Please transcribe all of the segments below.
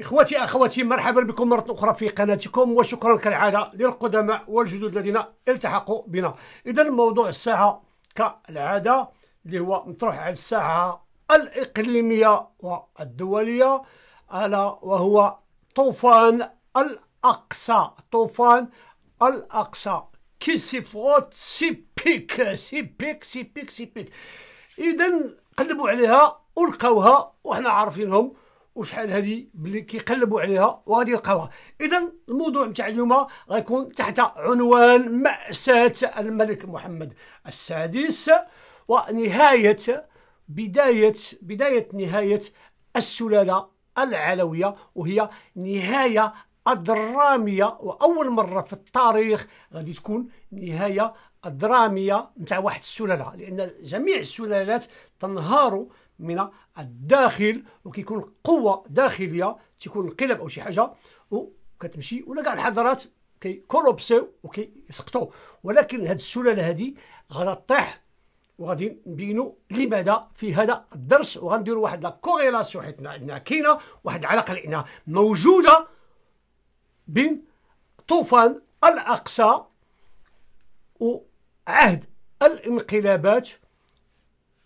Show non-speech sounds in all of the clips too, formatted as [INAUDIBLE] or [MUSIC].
اخواتي اخواتي مرحبا بكم مره اخرى في قناتكم وشكرا كالعاده للقدماء والجدد الذين التحقوا بنا اذا موضوع الساعه كالعاده اللي هو مطروح على الساعه الاقليميه والدوليه الا وهو طوفان الاقصى طوفان الاقصى كيسيفوت سيبيك سيبيك سيبيك سيبيك اذا قلبوا عليها ألقوها وحنا عارفينهم وشحال هذه باللي كيقلبوا عليها وغادي يلقاوها اذا الموضوع نتاع اليوم غيكون تحت عنوان مأساة الملك محمد السادس ونهاية بداية بداية نهاية السلالة العلوية وهي نهاية الدرامية وأول مرة في التاريخ غادي تكون نهاية الدرامية نتاع واحد السلالة لأن جميع السلالات تنهار من الداخل وكيكون قوه داخليه تيكون انقلاب او شي حاجه وكتمشي ولا كاع الحضارات كيكولوبسيو وكيسقطوا ولكن هاد السلاله هادي غادا طيح وغادي نبينو لماذا في هذا الدرس وغنديرو واحد لاكوغيلاسيون حيت عندنا كاينه واحد العلاقه لانها موجوده بين طوفان الاقصى وعهد الانقلابات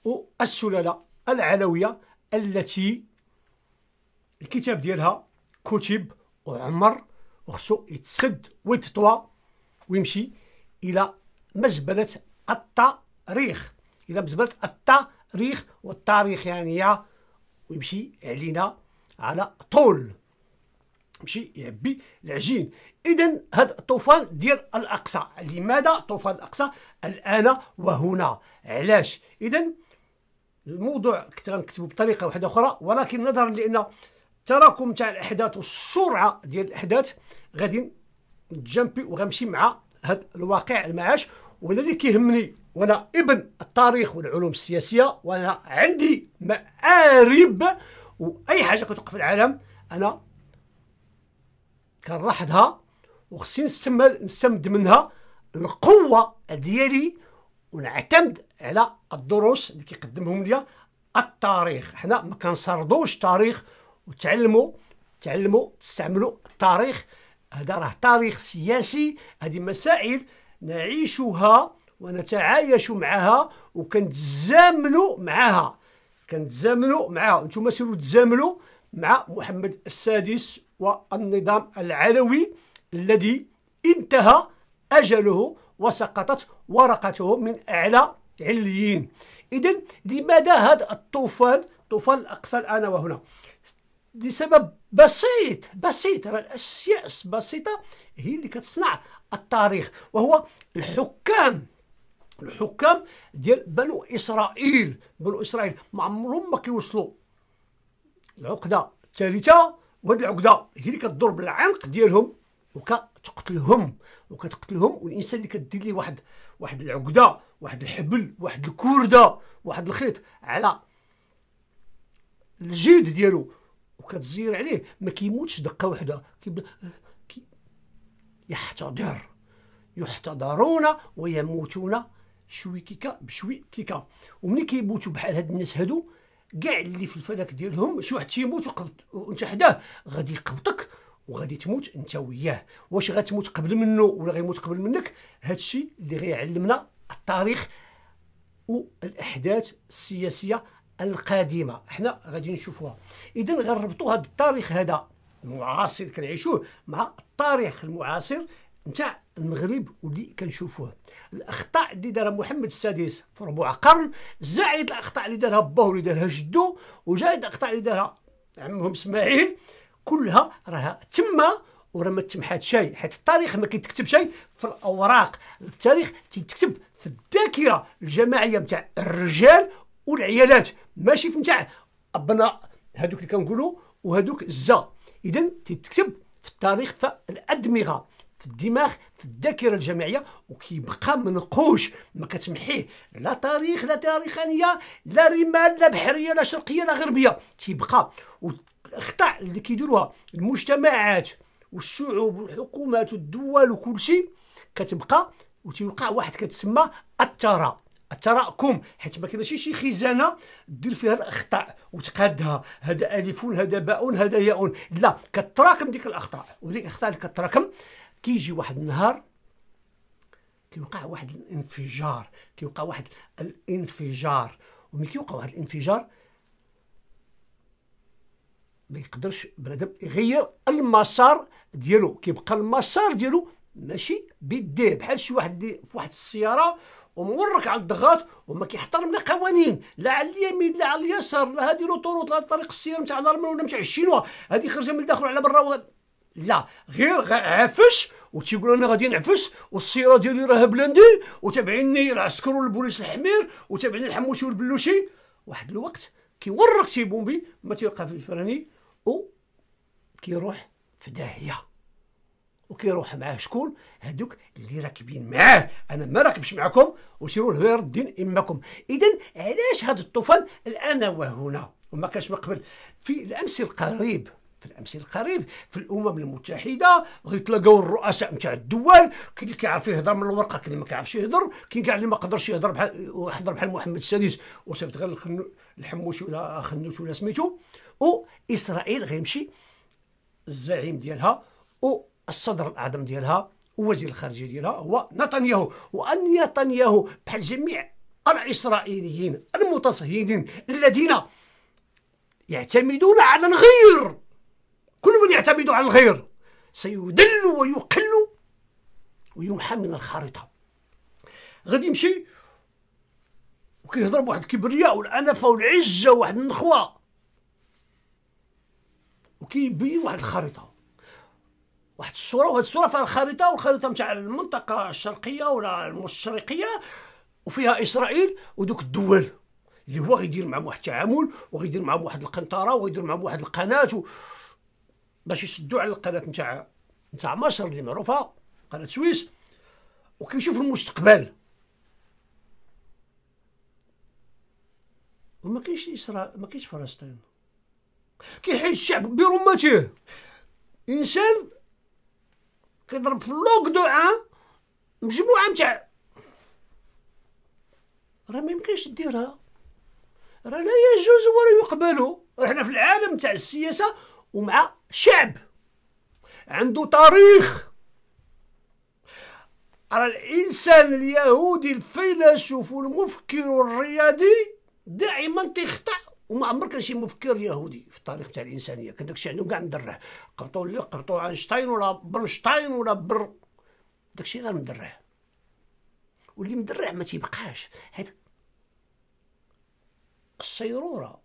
والسلاله العلوية التي الكتاب ديالها كتب وعمر وخصو يتسد ويتطوى ويمشي الى مزبله التاريخ الى مزبله التاريخ والتاريخ يعني ويمشي علينا على طول يمشي يعبي العجين اذا هذا الطوفان ديال الاقصى لماذا طوفان الاقصى الان وهنا علاش اذا الموضوع كنت غنكتبو بطريقه واحده اخرى ولكن نظرا لان تراكم تاع الاحداث والسرعه ديال الاحداث غادي نتجامبي وغنمشي مع هذا الواقع المعاش وانا اللي كيهمني وانا ابن التاريخ والعلوم السياسيه وانا عندي مآرب واي حاجه كتوقف في العالم انا كنلاحظها وخصني نستمد منها القوه ديالي ونعتمد على الدروس اللي كيقدمهم ليا التاريخ حنا ما كنسردوش تاريخ وتعلموا تعلموا تستعملوا التاريخ هذا راه تاريخ سياسي هذه مسائل نعيشها ونتعايش معها وكنتزاملوا معها كنتزاملوا معها نتوما سيروا تزاملوا مع محمد السادس والنظام العلوي الذي انتهى اجله وسقطت ورقته من أعلى عليين إذا لماذا هذا الطوفان طوفان الأقصى الآن وهنا لسبب بسيط بسيط الأشياء البسيطة هي اللي كتصنع التاريخ وهو الحكام الحكام ديال بنو إسرائيل بنو إسرائيل ما عمرهم ما كيوصلوا العقدة الثالثة وهاد العقدة هي اللي كتضرب العنق ديالهم وكتقتلهم وكتقتلهم والانسان اللي كدير ليه واحد واحد العقده واحد الحبل واحد الكورده واحد الخيط على الجلد ديالو وكتزير عليه ما كيموتش دقه واحده كيبدا كي يحتضر يحتضرون ويموتون شوي بشوي كيكا ومني كيموتوا بحال هاد الناس هادو كاع اللي في الفلك ديالهم شي واحد تيموت وانت حداه غادي يقبطك وغادي تموت انت وياه واش غتموت قبل منه ولا غيموت قبل منك هادشي اللي غيعلمنا التاريخ والاحداث السياسيه القادمه حنا غادي نشوفوها اذا غنربطوا هذا التاريخ هذا المعاصر كنعيشوه مع التاريخ المعاصر نتاع المغرب واللي كنشوفوه الاخطاء اللي دارها محمد السادس في ربع قرن زائد الاخطاء اللي دارها باه واللي دارها جدو وزائد الاخطاء اللي دارها عمهم اسماعيل كلها راها تما ورا ما تمحات شيء حيت التاريخ ما كيتكتب شيء في الاوراق التاريخ تيتكتب في الذاكره الجماعيه نتاع الرجال والعيالات ماشي في نتاع ابنا هذوك اللي كنقولوا وهذوك الزا اذا تيتكتب في التاريخ في الادمغه في الدماغ في الذاكره الجماعيه وكيبقى منقوش ما كتمحيه لا تاريخ لا تاريخانيه لا رمال لا بحريه لا شرقيه لا غربيه تيبقى الاخطاء اللي كيديروها المجتمعات والشعوب والحكومات والدول وكل شيء كتبقى وتيوقع واحد كتسمى الثراء التراكم حيت ما كاينش شي خزانه دير فيها الاخطاء وتقادها هذا الف هذا باء هذا ياء لا كتراكم ديك الاخطاء وديك الاخطاء اللي كتراكم كيجي واحد النهار كيوقع واحد الانفجار كيوقع واحد الانفجار ومن كيوقع واحد الانفجار ما يقدرش بنادم يغير المسار ديالو كيبقى المسار ديالو ماشي بيديه بحال شي واحد في واحد السياره ومورك على الضغط وما كيحترم لا قوانين لا على اليمين لا على اليسار لا هذه لوطوروط لا طريق السير نتاع الارمن ولا نتاع الشينوا هذه خرجه من داخل على برا لا غير عافش وتيقول انا غادي نعفش والسياره ديالي راه بلاندي وتابعيني العسكر والبوليس الحمير وتابعيني الحموشي والبلوشي واحد الوقت كيورك تيبومبي ما تيلقى في الفراني او كيروح في داهيه وكيروح معاه شكون هادوك اللي راكبين معاه انا ما راكبش معكم وشيروا الهير الدين اماكم اذا علاش هذا الطوفان الان وهنا وما كانش من قبل في الامس القريب في الامس القريب في الامم المتحده غيتلاقاو الرؤساء نتاع الدول كاين اللي كيعرف يهضر من الورقه كاين اللي ما كيعرفش يهضر كاين كاع اللي ما قدرش يهضر بحال وحضر بحال محمد السادس وصيفط غير الحموش ولا خنوش ولا سميتو او اسرائيل غيمشي الزعيم ديالها او الصدر الاعظم ديالها ووزير الخارجيه ديالها هو نتنياهو وان نتنياهو بحال جميع الاسرائيليين المتصهينين الذين يعتمدون على الغير كل من يعتمد على الغير سيدل ويقل ويمحى من الخريطه غادي يمشي وكيهضر بواحد الكبرياء والانفه والعزه وواحد النخوه كيبين واحد الخريطه واحد الصوره وهاد الصوره فيها الخريطه والخريطه نتاع المنطقه الشرقيه ولا المشرقيه وفيها اسرائيل ودوك الدول اللي هو غيدير معهم واحد التعامل وغيدير معهم واحد القنطره وغيدير معهم واحد القناه و... باش يسدوا على القناه نتاع نتاع مصر اللي معروفه قناه سويس وكيشوف المستقبل وما كاينش اسرائيل ما كاينش فلسطين كيحيد الشعب برمته انسان كيضرب في اللوك دو ان مجموعه متاع راه ما يمكنش ديرها راه لا يجوز ولا يقبل احنا في العالم تاع السياسه ومع شعب عنده تاريخ راه الانسان اليهودي الفيلسوف والمفكر الرياضي دائما تخطئ وما عمر كان شي مفكر يهودي في التاريخ تاع الانسانيه كان داكشي عندهم كاع مدرع قبطوا اللي قبطوا اينشتاين ولا برشتاين ولا بر داكشي غير مدرع واللي مدرع ما تيبقاش حيت السيروره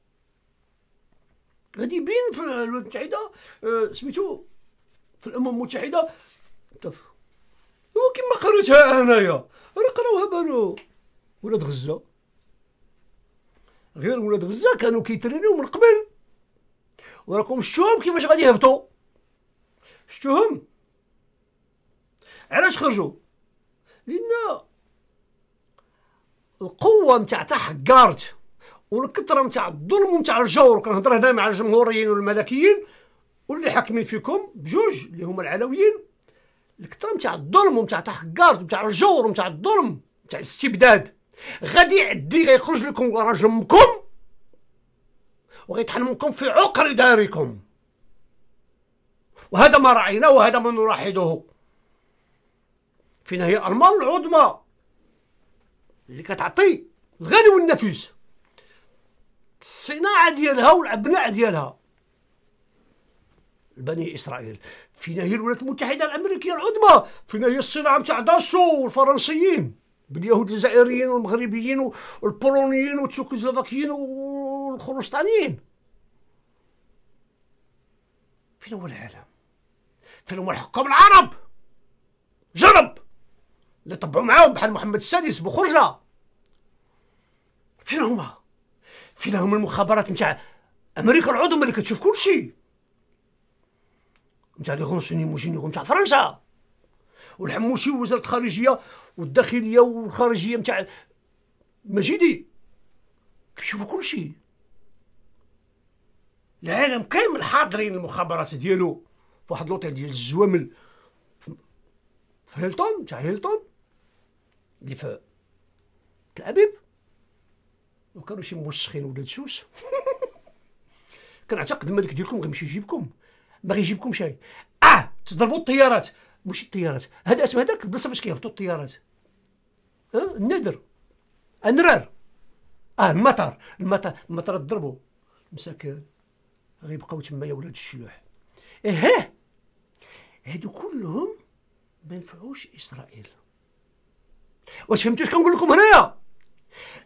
غادي يبين في الامم المتحده آه، سميتو في الامم المتحده هو قريتها انايا راه قراوها بانو ولاد غزه غير ولاد غزه كانوا كيترينيو من قبل وراكم شتوهم كيفاش غادي يهبطوا شتوهم علاش خرجوا لان القوه نتاع تحكارت والكثره نتاع الظلم ونتاع الجور كنهضر هنا مع الجمهوريين والملكيين واللي حاكمين فيكم بجوج اللي هما العلويين الكثره نتاع الظلم ونتاع تحكارت ونتاع الجور ونتاع الظلم نتاع الاستبداد غادي يعدي غيخرج لكم ورا جمكم وغيطحن منكم في عقر داركم وهذا ما رايناه وهذا ما نلاحظه فينا هي المال العظمى اللي كتعطي الغني والنفيس الصناعه ديالها والابناء ديالها بني اسرائيل فينا هي الولايات المتحده الامريكيه العظمى فينا هي الصناعه تاع داسو والفرنسيين باليهود الجزائريين والمغربيين والبولونيين والتشيكوسلوفاكيين والخروشطانيين فين هو العالم فين هو الحكام العرب جرب اللي طبعوا معاهم بحال محمد السادس بخرجة فين هما فين هما المخابرات نتاع امريكا العظمى اللي كتشوف كلشي نتاع لي غونسوني موجيني نتاع فرنسا والحموشي ووزاره الخارجيه والداخليه والخارجيه نتاع مجيدي كيشوفوا كل شيء العالم كامل حاضرين المخابرات ديالو في واحد لوطيل ديال الزوامل في هيلتون تاع هيلتون اللي في تل ابيب وكانوا شي موسخين ولاد سوس [LAUGHS] كنعتقد الملك ديالكم غيمشي يجيبكم ما غيجيبكمش شي اه تضربوا الطيارات ماشي الطيارات هذا اسم هذاك البلاصه فاش كيهبطوا الطيارات ها أه؟ النادر انرار اه المطر المطر المطر ضربوا مساكين غيبقاو تما يا ولاد الشلوح اه هادو كلهم ما نفعوش اسرائيل واش فهمتوش كنقول لكم هنايا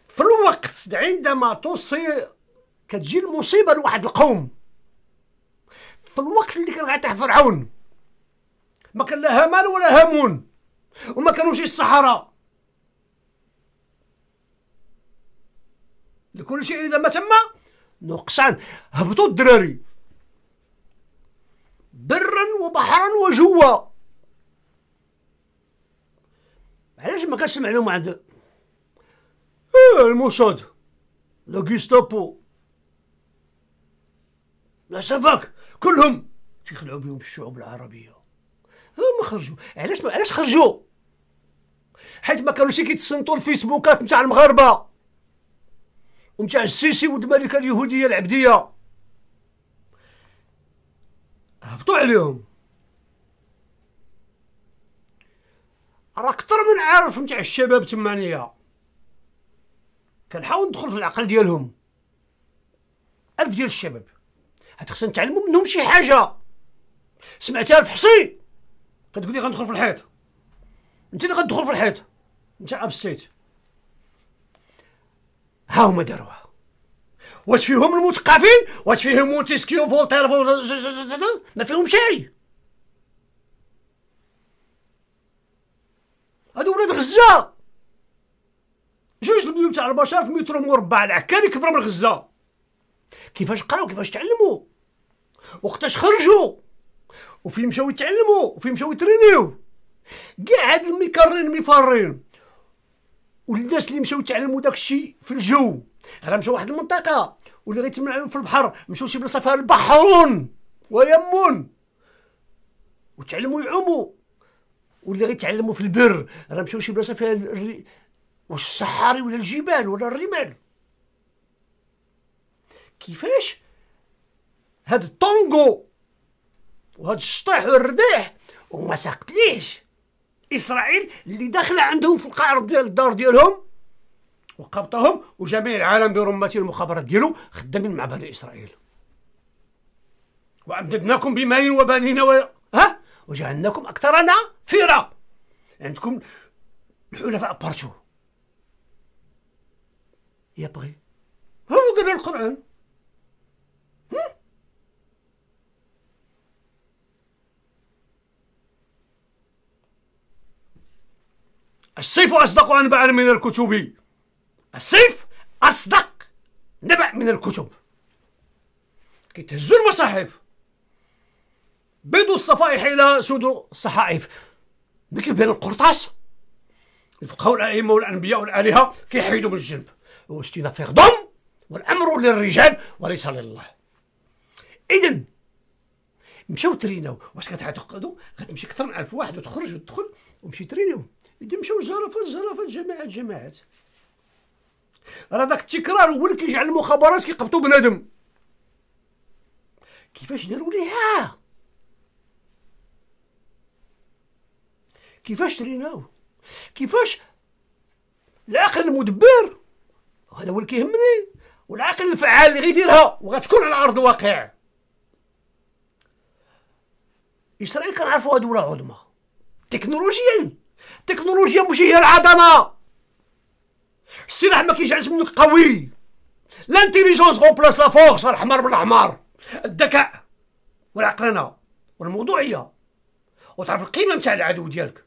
في الوقت عندما توصي كتجي المصيبه لواحد القوم في الوقت اللي كان غيطيح فرعون ما كان لا همال ولا هامون وما كانوش الصحراء لكل شيء اذا ما تم نقصان هبطوا الدراري برا وبحرا وجوا علاش ما كنسمع لهم عند ايه الموساد لا غيستابو لا سافاك كلهم تيخلعوا بهم الشعوب العربيه هما خرجوا علاش علاش خرجوا حيت ما كانوش كيتسنطوا الفيسبوكات نتاع المغاربه ونتاع السيسي والملكه اليهوديه العبديه هبطوا عليهم راه اكثر من عارف نتاع الشباب تمانيه كنحاول ندخل في العقل ديالهم الف ديال الشباب هاد خصنا نتعلموا منهم شي حاجه سمعتها الفحصي كتقولي غندخل في الحيط انت اللي غتدخل في الحيط انت ابسيت ها هما داروها واش فيهم المثقفين واش فيهم مونتيسكيو فولتير ما فيهم شيء هادو ولاد غزه جوج البيوت تاع البشر في متر مربع العكاري كبر من غزه كيفاش قراو كيفاش تعلموا وقتاش خرجوا وفين مشاو يتعلموا وفين مشاو يترينيو كاع هاد الميكارين ميفارين والناس اللي مشاو يتعلموا داكشي في الجو راه مشاو واحد المنطقه واللي غيتمنعوا في البحر مشاو شي بلاصه فيها البحرون ويمون وتعلموا يعوموا واللي غيتعلموا في البر راه مشاو شي بلاصه فيها الري... واش الصحاري ولا الجبال ولا الرمال كيفاش هاد الطونغو وهاد الشطيح والربيح وما ساقتليش اسرائيل اللي داخله عندهم في القعر ديال الدار ديالهم وقبطهم وجميع العالم برمته المخابرات ديالو خدامين مع بني اسرائيل وامددناكم بمال وبنين و... ها وجعلناكم اكثرنا فيرا عندكم الحلفاء بارتو يا بغي هو قال القران السيف أصدق أنبع من الكتب السيف أصدق نبع من الكتب كيتهزوا المصاحف بيضوا الصفائح إلى سود الصحائف بكي بين القرطاس الفقهاء والأئمة والأنبياء والآلهة كيحيدوا من الجنب وشتينا في غضم والأمر للرجال وليس لله إذا مشاو تريناو واش كتعتقدوا غتمشي أكثر من ألف واحد وتخرج وتدخل ومشي تريناو يمشيو الجرافات الجرافات جماعات جماعات راه داك التكرار هو اللي كيجعل المخابرات كيقبطوا بنادم كيفاش داروا ليها كيفاش شريناه كيفاش العقل المدبر هذا هو اللي كيهمني والعقل الفعال اللي غيديرها وغتكون على ارض الواقع اسرائيل كنعرفوها دوله عظمى تكنولوجيا التكنولوجيا ماشي هي العضمه السلاح ما كيجعلش منك قوي لانتيليجونس غومبلاس لا فورس الحمر بالاحمر الذكاء والعقلانه والموضوعيه وتعرف القيمه نتاع العدو ديالك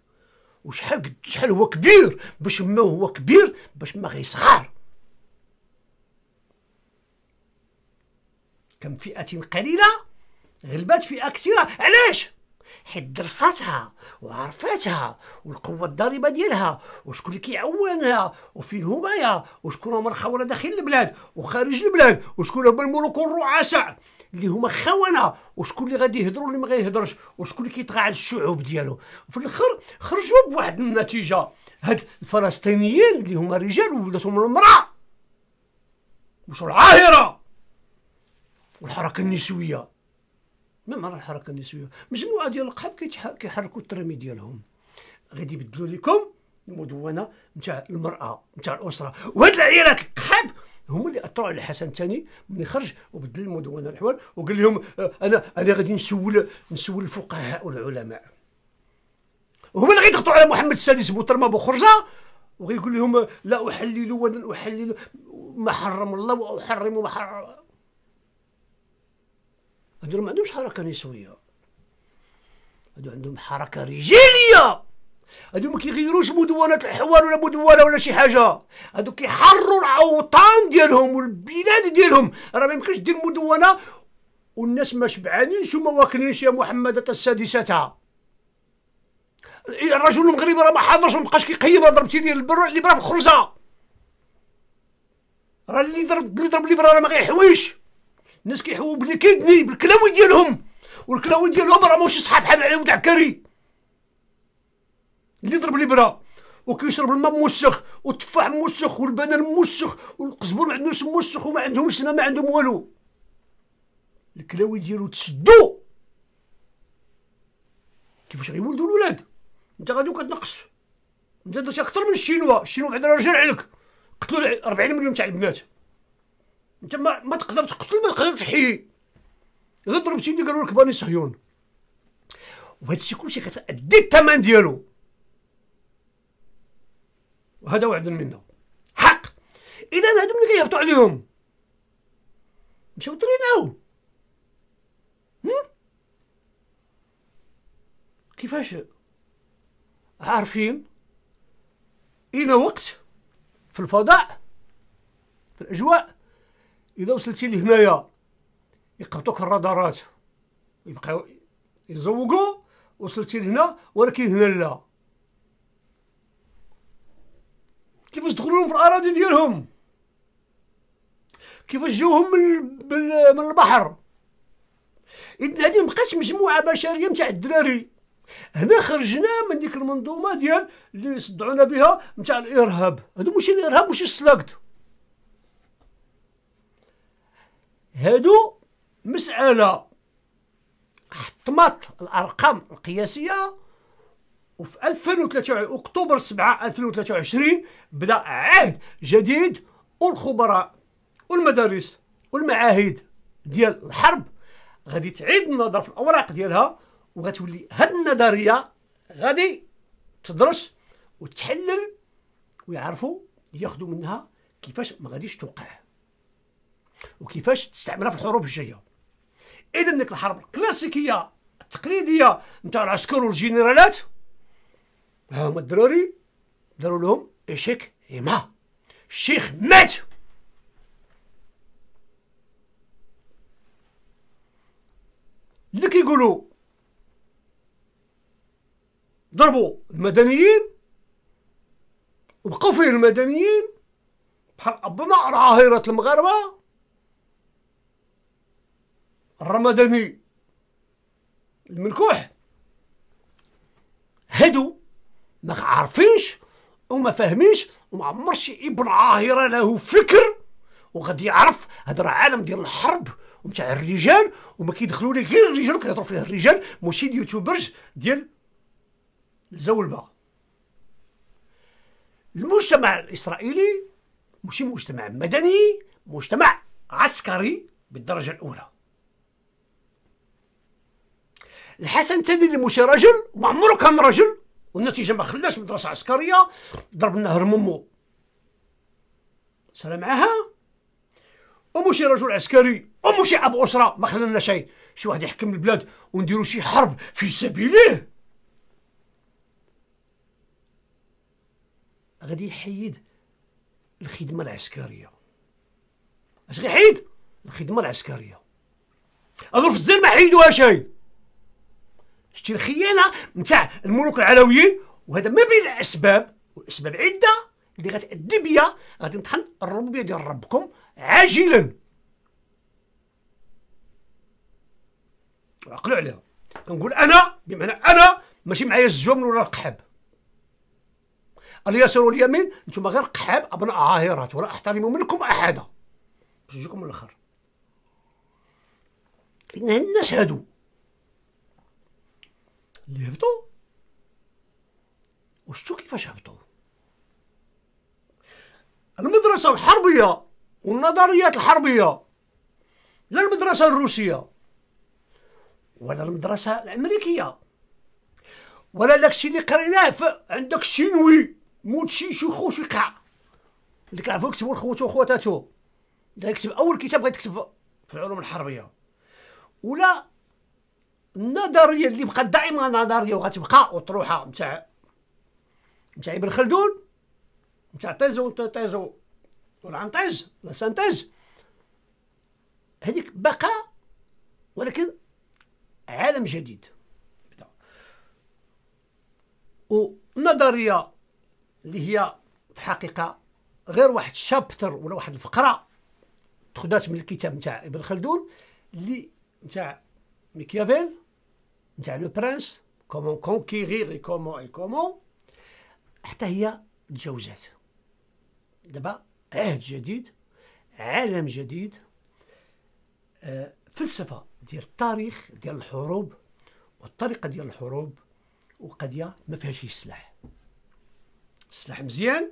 وشحال قد شحال هو كبير باش ما هو كبير باش ما غيصغر كم فئه قليله غلبات فئه كثيره علاش حيت درساتها وعرفاتها والقوه الضاربه ديالها وشكون اللي كيعاونها وفين هما وشكون هما الخونه داخل البلاد وخارج البلاد وشكون هما الملوك والرعساء اللي هما خونه وشكون اللي غادي يهضروا اللي ما غيهضرش وشكون اللي كيطغى على الشعوب ديالو في الاخر خرجوا بواحد النتيجه هاد الفلسطينيين اللي هما رجال وولاتهم المراه مشوا العاهره والحركه النسويه ما راه الحركه النسويه مجموعه ديال القحاب كيحركوا الترامي ديالهم غادي يبدلوا لكم المدونه نتاع المراه نتاع الاسره وهاد العيالات القحاب هما اللي اثروا على الحسن الثاني ملي خرج وبدل المدونه الاحوال وقال لهم آه، انا انا غادي نسول نسول الفقهاء والعلماء هما اللي غيضغطوا على محمد السادس بوترما بوخرجه وغيقول لهم لا احلل ولا احلل ما حرم الله واحرم ما حرم هادو ما عندهمش حركه نسويه هذو عندهم حركه رجاليه هذو ما كيغيروش مدونات الاحوال ولا مدونه ولا شي حاجه هذو كيحرروا الاوطان ديالهم والبلاد ديالهم راه ما يمكنش دير مدونه والناس ما شبعانينش وما واكلينش يا محمد السادسه إيه، الرجل المغربي راه ما حضرش بقاش كيقيم ضربتيني البر اللي برا في الخرزه راه اللي ضرب اللي ضرب اللي برا راه ما غيحويش الناس كيحووا بلي كيدني بالكلاوي ديالهم والكلاوي ديالهم راه ماشي صحاب بحال علي تاع عكري اللي ضرب لي برا وكيشرب الماء موسخ والتفاح موسخ والبنان موسخ والقزبر ما عندوش موسخ وما عندهمش الماء ما عندهم والو الكلاوي ديالو تسدو كيفاش غيولدوا الولاد انت غادي كتنقص انت درتي اكثر من الشينوا الشينوا بعدا رجع عليك قتلوا 40 مليون تاع البنات انت ما, ما تقدر تقتل ما تقدر تحيي اذا ضربتيني قالوا لك باني صهيون وهذا الشيء كلشي كتأدي الثمن ديالو وهذا وعد منا حق اذا هادو اللي كيهبطوا عليهم مشاو تريناو كيفاش عارفين اين وقت في الفضاء في الاجواء اذا وصلتي لهنايا يقبطوك الرادارات يبقاو يزوقوا وصلتي لهنا ولكن هنا لا كيفاش دخلوا في الاراضي ديالهم كيفاش جوهم من من البحر إذن هذه مابقاتش مجموعه بشريه نتاع الدراري هنا خرجنا من ديك المنظومه ديال اللي صدعونا بها نتاع الارهاب هادو ماشي الارهاب ماشي السلاكتو هادو مسألة حطمت الأرقام القياسية وفي 2023 أكتوبر 7 2023 بدأ عهد جديد والخبراء والمدارس والمعاهد ديال الحرب غادي تعيد النظر في الأوراق ديالها وغتولي هاد النظرية غادي تدرس وتحلل ويعرفوا ياخذوا منها كيفاش ما غاديش توقع وكيفاش تستعملها في الحروب الجايه اذا ديك الحرب الكلاسيكيه التقليديه نتاع العسكر والجنرالات ها هما الدراري داروا لهم ايشيك يما الشيخ مات اللي كيقولوا ضربوا المدنيين وبقوا فيه المدنيين بحال ابناء راهرة المغاربه الرمضاني المنكوح هادو ما عارفينش وما فاهمينش وما عمرش ابن عاهره له فكر وغادي يعرف هذا راه عالم ديال الحرب ومتاع الرجال وما كيدخلوا ليه غير الرجال كيهضروا فيه الرجال ماشي اليوتيوبرز ديال الزولبه المجتمع الاسرائيلي ماشي مجتمع مدني مجتمع عسكري بالدرجه الاولى الحسن الثاني اللي مشى راجل وعمره كان رجل والنتيجه ما خلاش مدرسه عسكريه ضرب النهر ممو صرا معاها ومشي رجل عسكري ومشي اب اسره ما خلنا شيء شي واحد يحكم البلاد ونديرو شي حرب في سبيله غادي يحيد الخدمه العسكريه اش غيحيد الخدمه العسكريه الظروف الزين ما حيدوها شيء شتي الخيانه نتاع الملوك العلويين وهذا ما بين الاسباب واسباب عده اللي غتادي بيا غادي نطحن الربوبيه ديال ربكم عاجلا عقلوا عليها كنقول انا بمعنى انا ماشي معايا الزوم ولا القحاب اليسار واليمين نتوما غير قحاب ابناء عاهرات ولا احترم منكم احدا باش نجيكم من الاخر لان الناس هادو اللي هبطوا وشتو كيفاش هبطوا المدرسة الحربية والنظريات الحربية لا المدرسة الروسية ولا المدرسة الأمريكية ولا الشي اللي قريناه عندك الشينوي موت شي شي خوش يقع اللي كيعرفوا يكتبوا لخوتو وخواتاتو دا يكتب أول كتاب غيتكتب في العلوم الحربية ولا النظريه اللي بقات دائما نظريه وغتبقى اطروحه نتاع نتاع ابن خلدون نتاع تيزو تيزو والعنطيز لا سانتيز هذيك بقى ولكن عالم جديد ونظريه اللي هي في الحقيقه غير واحد الشابتر ولا واحد الفقره تخدات من الكتاب نتاع ابن خلدون اللي نتاع ميكيافيل نتاع لو برانس كومون كونكيغيغ اي كومون اي كومون حتى هي تجاوزات دابا عهد جديد عالم جديد آه، فلسفه ديال التاريخ ديال الحروب والطريقه ديال الحروب وقضيه ما فيهاش السلاح السلاح مزيان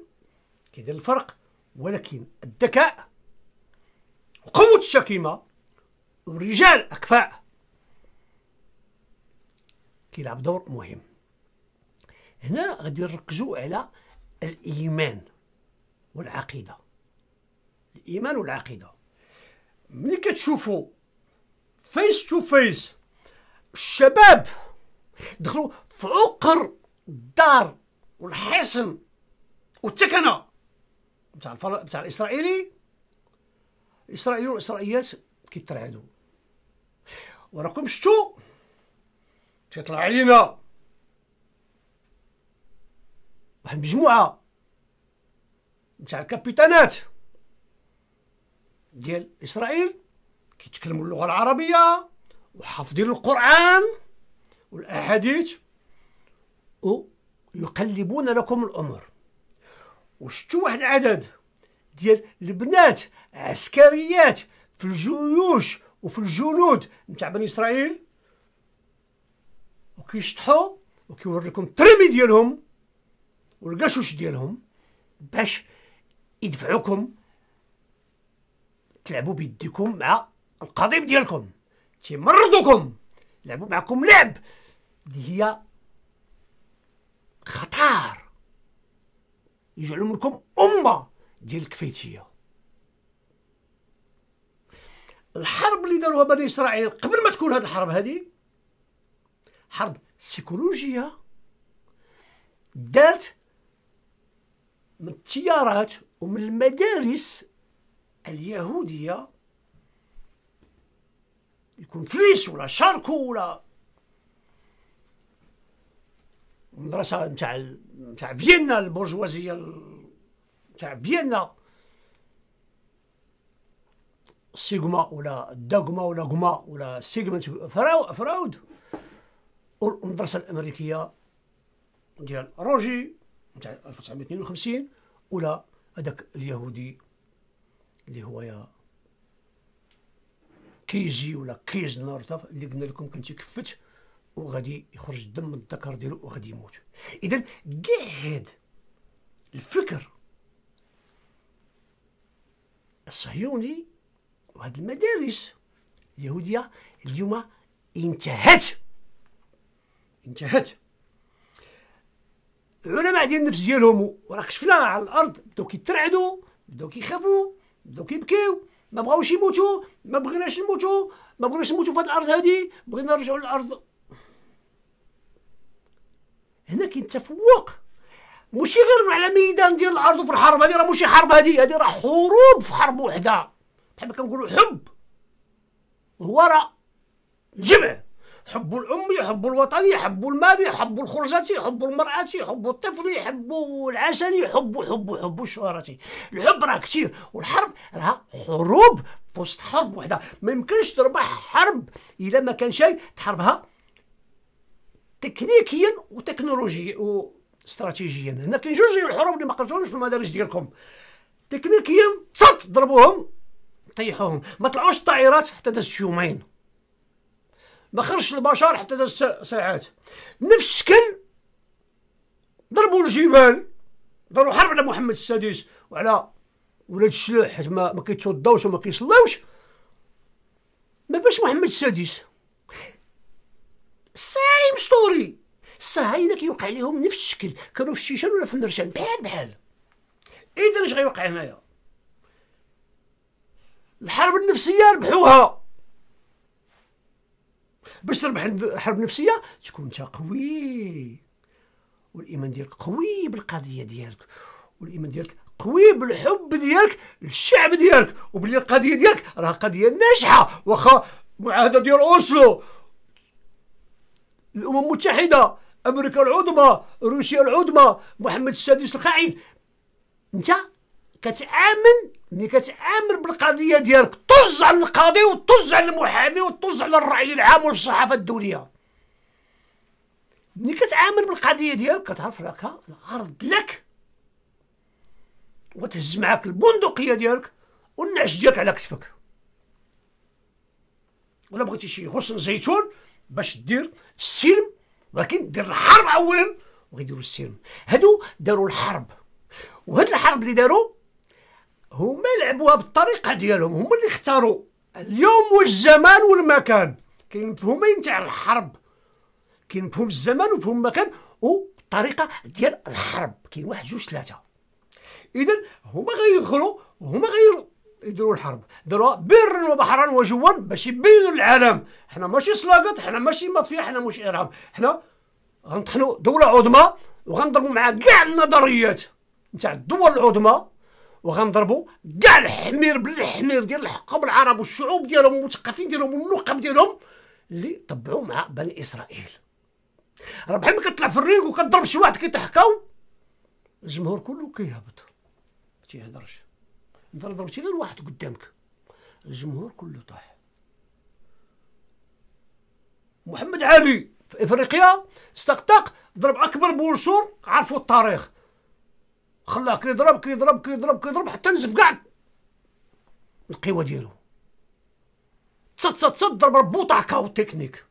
كيدير الفرق ولكن الذكاء وقوه الشكيمه والرجال اكفاء كيلعب دور مهم هنا غادي نركزوا على الايمان والعقيده الايمان والعقيده ملي كتشوفوا فيس تو فيس الشباب دخلوا في عقر الدار والحصن والتكنه بتاع الفر... بتاع الاسرائيلي الاسرائيليين والاسرائيليات كيترعدوا وراكم شفتوا تيطلع علينا واحد المجموعه نتاع الكابيتانات ديال اسرائيل كيتكلموا اللغه العربيه وحافظين القران والاحاديث ويقلبون لكم الامور وشتو واحد العدد ديال البنات عسكريات في الجيوش وفي الجنود نتاع بني اسرائيل وكيشطحوا وكيوريكم الترمي ديالهم والقشوش ديالهم باش يدفعوكم تلعبوا بيديكم مع القضيب ديالكم تيمرضوكم لعبوا معكم لعب دي هي خطار يجعلوا منكم امه ديال الكفيتيه الحرب اللي داروها بني اسرائيل قبل ما تكون هذه الحرب هذه حرب سيكولوجيه دارت من التيارات ومن المدارس اليهوديه يكون فليس ولا شاركو ولا مدرسه نتاع نتاع فيينا البرجوازيه نتاع فيينا سيغما ولا داغما ولا غما ولا سيغما فراود والمدرسه الامريكيه ديال روجي نتاع 1952 ولا هذاك اليهودي اللي هو يا كيجي ولا نورتاف اللي قلنا لكم كان تيكفت وغادي يخرج الدم من الذكر ديالو وغادي يموت اذا كاع هاد الفكر الصهيوني وهاد المدارس اليهوديه اليوم انتهت انتهت العلماء ديال النفس ديالهم وراه شفنا على الارض بداو كيترعدوا بداو كيخافوا بداو كيبكيو ما بغاوش يموتوا ما بغيناش نموتوا ما بغيناش نموتوا في هذه الارض هذه بغينا نرجعوا للارض هنا كاين تفوق ماشي غير على ميدان ديال الارض وفي الحرب هذه راه ماشي حرب هذه هذه راه حروب في حرب وحده بحال ما كنقولوا حب هو راه جمع يحبوا الأم يحبوا الوطن يحبوا المال يحبوا الخرجة يحبوا المرأة يحبوا الطفل يحبوا العسل يحبوا حب حب الشهرة الحب راه كثير والحرب راه حروب في وسط حرب وحده ما يمكنش تربح حرب الا ما كان شيء تحاربها تكنيكيا وتكنولوجيا واستراتيجيا هنا كاين جوج ديال الحروب اللي ما قريتوهمش في المدارس ديالكم تكنيكيا تصد ضربوهم طيحوهم ما طلعوش الطائرات حتى دازت يومين ما خرجش البشر حتى داز ساعات نفس الشكل ضربوا الجبال داروا حرب على محمد السادس وعلى ولاد الشلوح حيت ما, ما كيتوضاوش وما كيصلاوش ما باش محمد السادس ساعي مستوري الصهاينه كيوقع لهم نفس الشكل كانوا في الشيشان ولا في المرشان بحال بحال اذا اش غيوقع هنايا الحرب النفسيه ربحوها باش تربح حرب نفسيه تكون انت قوي والايمان ديالك قوي بالقضيه ديالك والايمان ديالك قوي بالحب ديالك للشعب ديالك وبلي القضيه ديالك راه قضيه ناجحه واخا معاهده ديال اوسلو الامم المتحده امريكا العظمى روسيا العظمى محمد السادس القاعد انت كتعامل ملي كتعامل بالقضيه ديالك طز على القاضي وطز على المحامي وطز على الراي العام والصحافه الدوليه ملي كتعامل بالقضيه ديالك كتعرف راك العرض لك وتهز معاك البندقيه ديالك والنعش ديالك على كتفك ولا بغيتي شي غصن زيتون باش دير السلم ولكن دير الحرب اولا وغيديروا السلم هادو داروا الحرب وهاد الحرب اللي داروا هما لعبوها بالطريقه ديالهم هما اللي اختاروا اليوم والزمان والمكان كاين مفهومين تاع الحرب كاين مفهوم الزمان ومفهوم المكان والطريقه ديال الحرب كاين واحد جوج ثلاثه اذا هما غيدخلوا هما غير يديروا الحرب داروها برا وبحرا وجوا باش يبينوا العالم حنا ماشي سلاقط حنا ماشي مافيا حنا مش ارهاب حنا غنطحنوا دوله عظمى وغنضربوا معها كاع النظريات نتاع الدول العظمى وغنضربوا كاع الحمير بالحمير ديال الحقب العرب والشعوب ديالهم والمثقفين ديالهم والنقب ديالهم اللي طبعوا مع بني اسرائيل راه بحال ما كتطلع في الرينغ وكتضرب شي واحد كيتحكاو الجمهور كله كيهبط ما تيهضرش انت ضربتي غير واحد قدامك الجمهور كله طاح محمد علي في افريقيا استقطق ضرب اكبر بورسور عرفوا التاريخ خلاه كيضرب كيضرب كيضرب كيضرب حتى نزف كاع القوى ديالو تصد تصد تصد ضرب ربو كاو تكنيك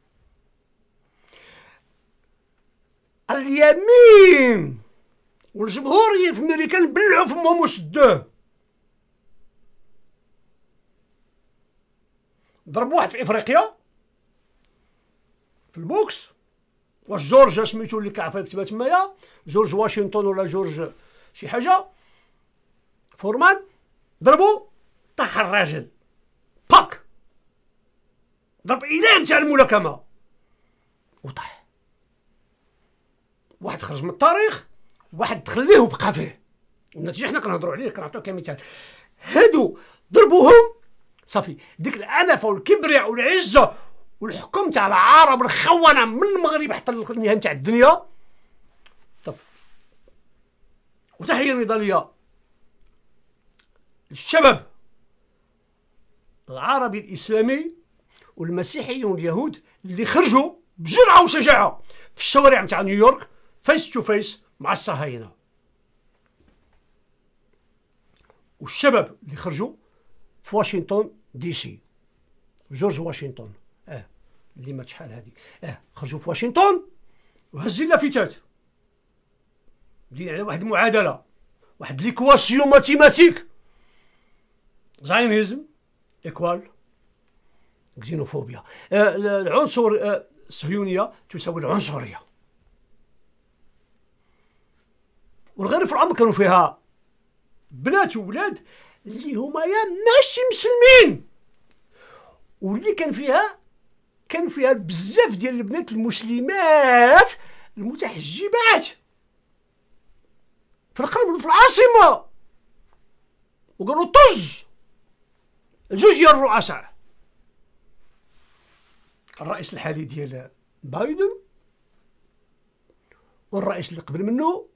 اليمين والجمهوريين في امريكان بلعوا فمهم وشدوه ضرب واحد في افريقيا في البوكس واش جورج سميتو اللي كعفه كتبها تمايا جورج واشنطن ولا جورج شي حاجه فورمان ضربو طاح الراجل باك ضرب ايلام تاع الملاكمه وطاح واحد خرج من التاريخ واحد دخل ليه وبقى فيه النتيجه حنا كنهضروا عليه كنعطيو كمثال هادو ضربوهم صافي ديك الانفه والكبرياء والعزه والحكم تاع العرب الخونه من المغرب حتى النهايه تاع الدنيا وتحية نضالية الشباب العربي الإسلامي والمسيحيون اليهود اللي خرجوا بجرعة وشجاعة في الشوارع متاع نيويورك فيس تو فيس مع الصهاينة والشباب اللي خرجوا في واشنطن دي سي جورج واشنطن اه اللي مات شحال هذه اه خرجوا في واشنطن وهز اللافتات مدين على واحد المعادله واحد ليكواسيون ماتيماتيك زاينيزم ايكوال كزينوفوبيا آه العنصر آه الصهيونيه تساوي العنصريه والغير في الامر كانوا فيها بنات وولاد اللي هما يا ماشي مسلمين واللي كان فيها كان فيها بزاف ديال البنات المسلمات المتحجبات في القلب في العاصمه وقالوا طز الجوج ديال الرؤساء الرئيس الحالي ديال بايدن والرئيس اللي قبل منه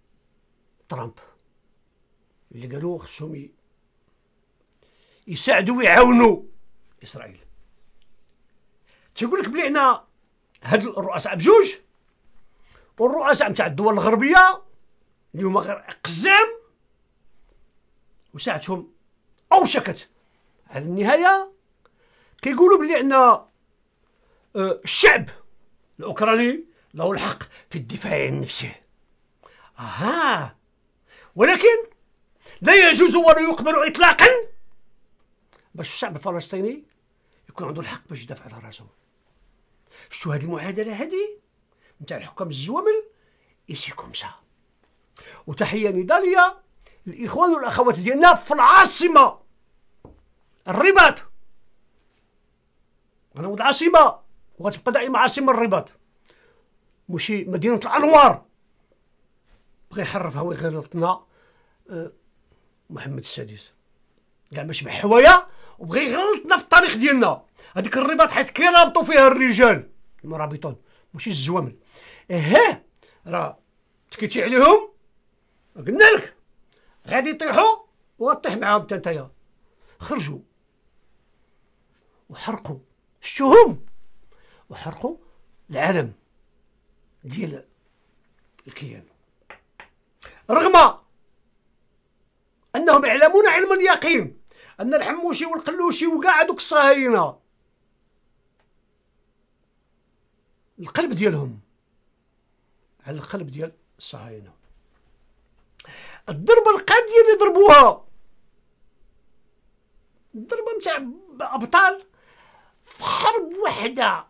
ترامب اللي قالوا خصهم يساعدوا ويعاونوا اسرائيل تيقول لك بلي حنا هاد الرؤساء بجوج والرؤساء نتاع الدول الغربيه اليوم غير اقزام وساعتهم اوشكت على النهايه كيقولوا بلي ان آه، الشعب الاوكراني له الحق في الدفاع عن نفسه اها ولكن لا يجوز ولا يقبل اطلاقا باش الشعب الفلسطيني يكون عنده الحق باش يدافع على راسه شو هاد المعادله هادي نتاع الحكام الزوامل ايش كوم وتحيه نضاليه الاخوان والاخوات ديالنا في العاصمه الرباط انا ولد العاصمه وغتبقى دائما عاصمه الرباط ماشي مدينه الانوار بغى يحرفها ويغلطنا أه، محمد السادس كاع ما بحوايا حوايا وبغى يغلطنا في التاريخ ديالنا هذيك الرباط حيت كيرابطوا فيها الرجال المرابطون ماشي الزوامل اه راه تكيتي عليهم قلنا لك غادي يطيحوا وطيح معاهم حتى نتايا خرجوا وحرقوا شتوهم وحرقوا العلم ديال الكيان رغم انهم يعلمون علم اليقين ان الحموشي والقلوشي وكاع دوك الصهاينه القلب ديالهم على القلب ديال الصهاينه الضربه القاضيه اللي ضربوها الضربه نتاع ابطال في حرب وحده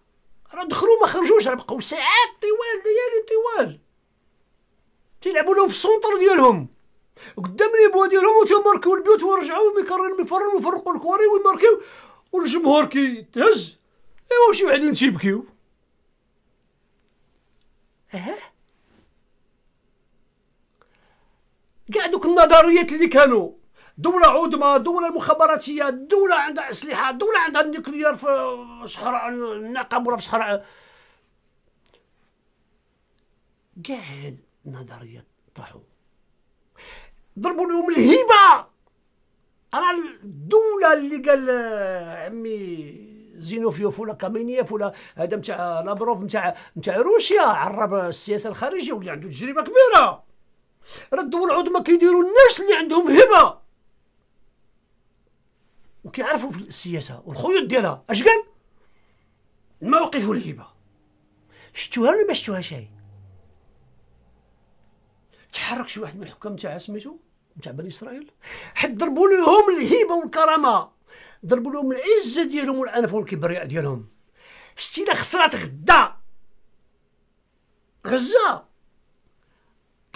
راه دخلوا ما خرجوش راه بقاو ساعات طوال ليالي طوال تيلعبوا لهم في السونتر ديالهم قدام لي بوا ديالهم وتيماركيو البيوت ويرجعوا ويكرروا يفرروا ويفرقوا الكواري ويماركيو والجمهور كيتهز ايوا شي واحد تيبكيو اه كاع دوك النظريات اللي كانوا دولة عظمى دولة مخابراتية دولة عندها أسلحة دولة عندها النيكليير في صحراء النقب ولا في صحراء كاع هاد النظريات طاحوا ضربوا لهم الهبة راه الدولة اللي قال عمي زينوفيوف ولا كامينيف ولا هذا نتاع لابروف نتاع نتاع روسيا عرب السياسة الخارجية واللي عنده تجربة كبيرة راه الدول العظمى كيديروا الناس اللي عندهم هبه وكيعرفوا في السياسه والخيوط ديالها اش قال الموقف والهبه شتوها ولا ما شتوها هاي تحرك شي واحد من الحكام تاع سميتو تاع بني اسرائيل حد ضربوا لهم الهبه والكرامه ضربوا لهم العزه ديالهم والانف والكبرياء ديالهم شتي خسرات غدا غزه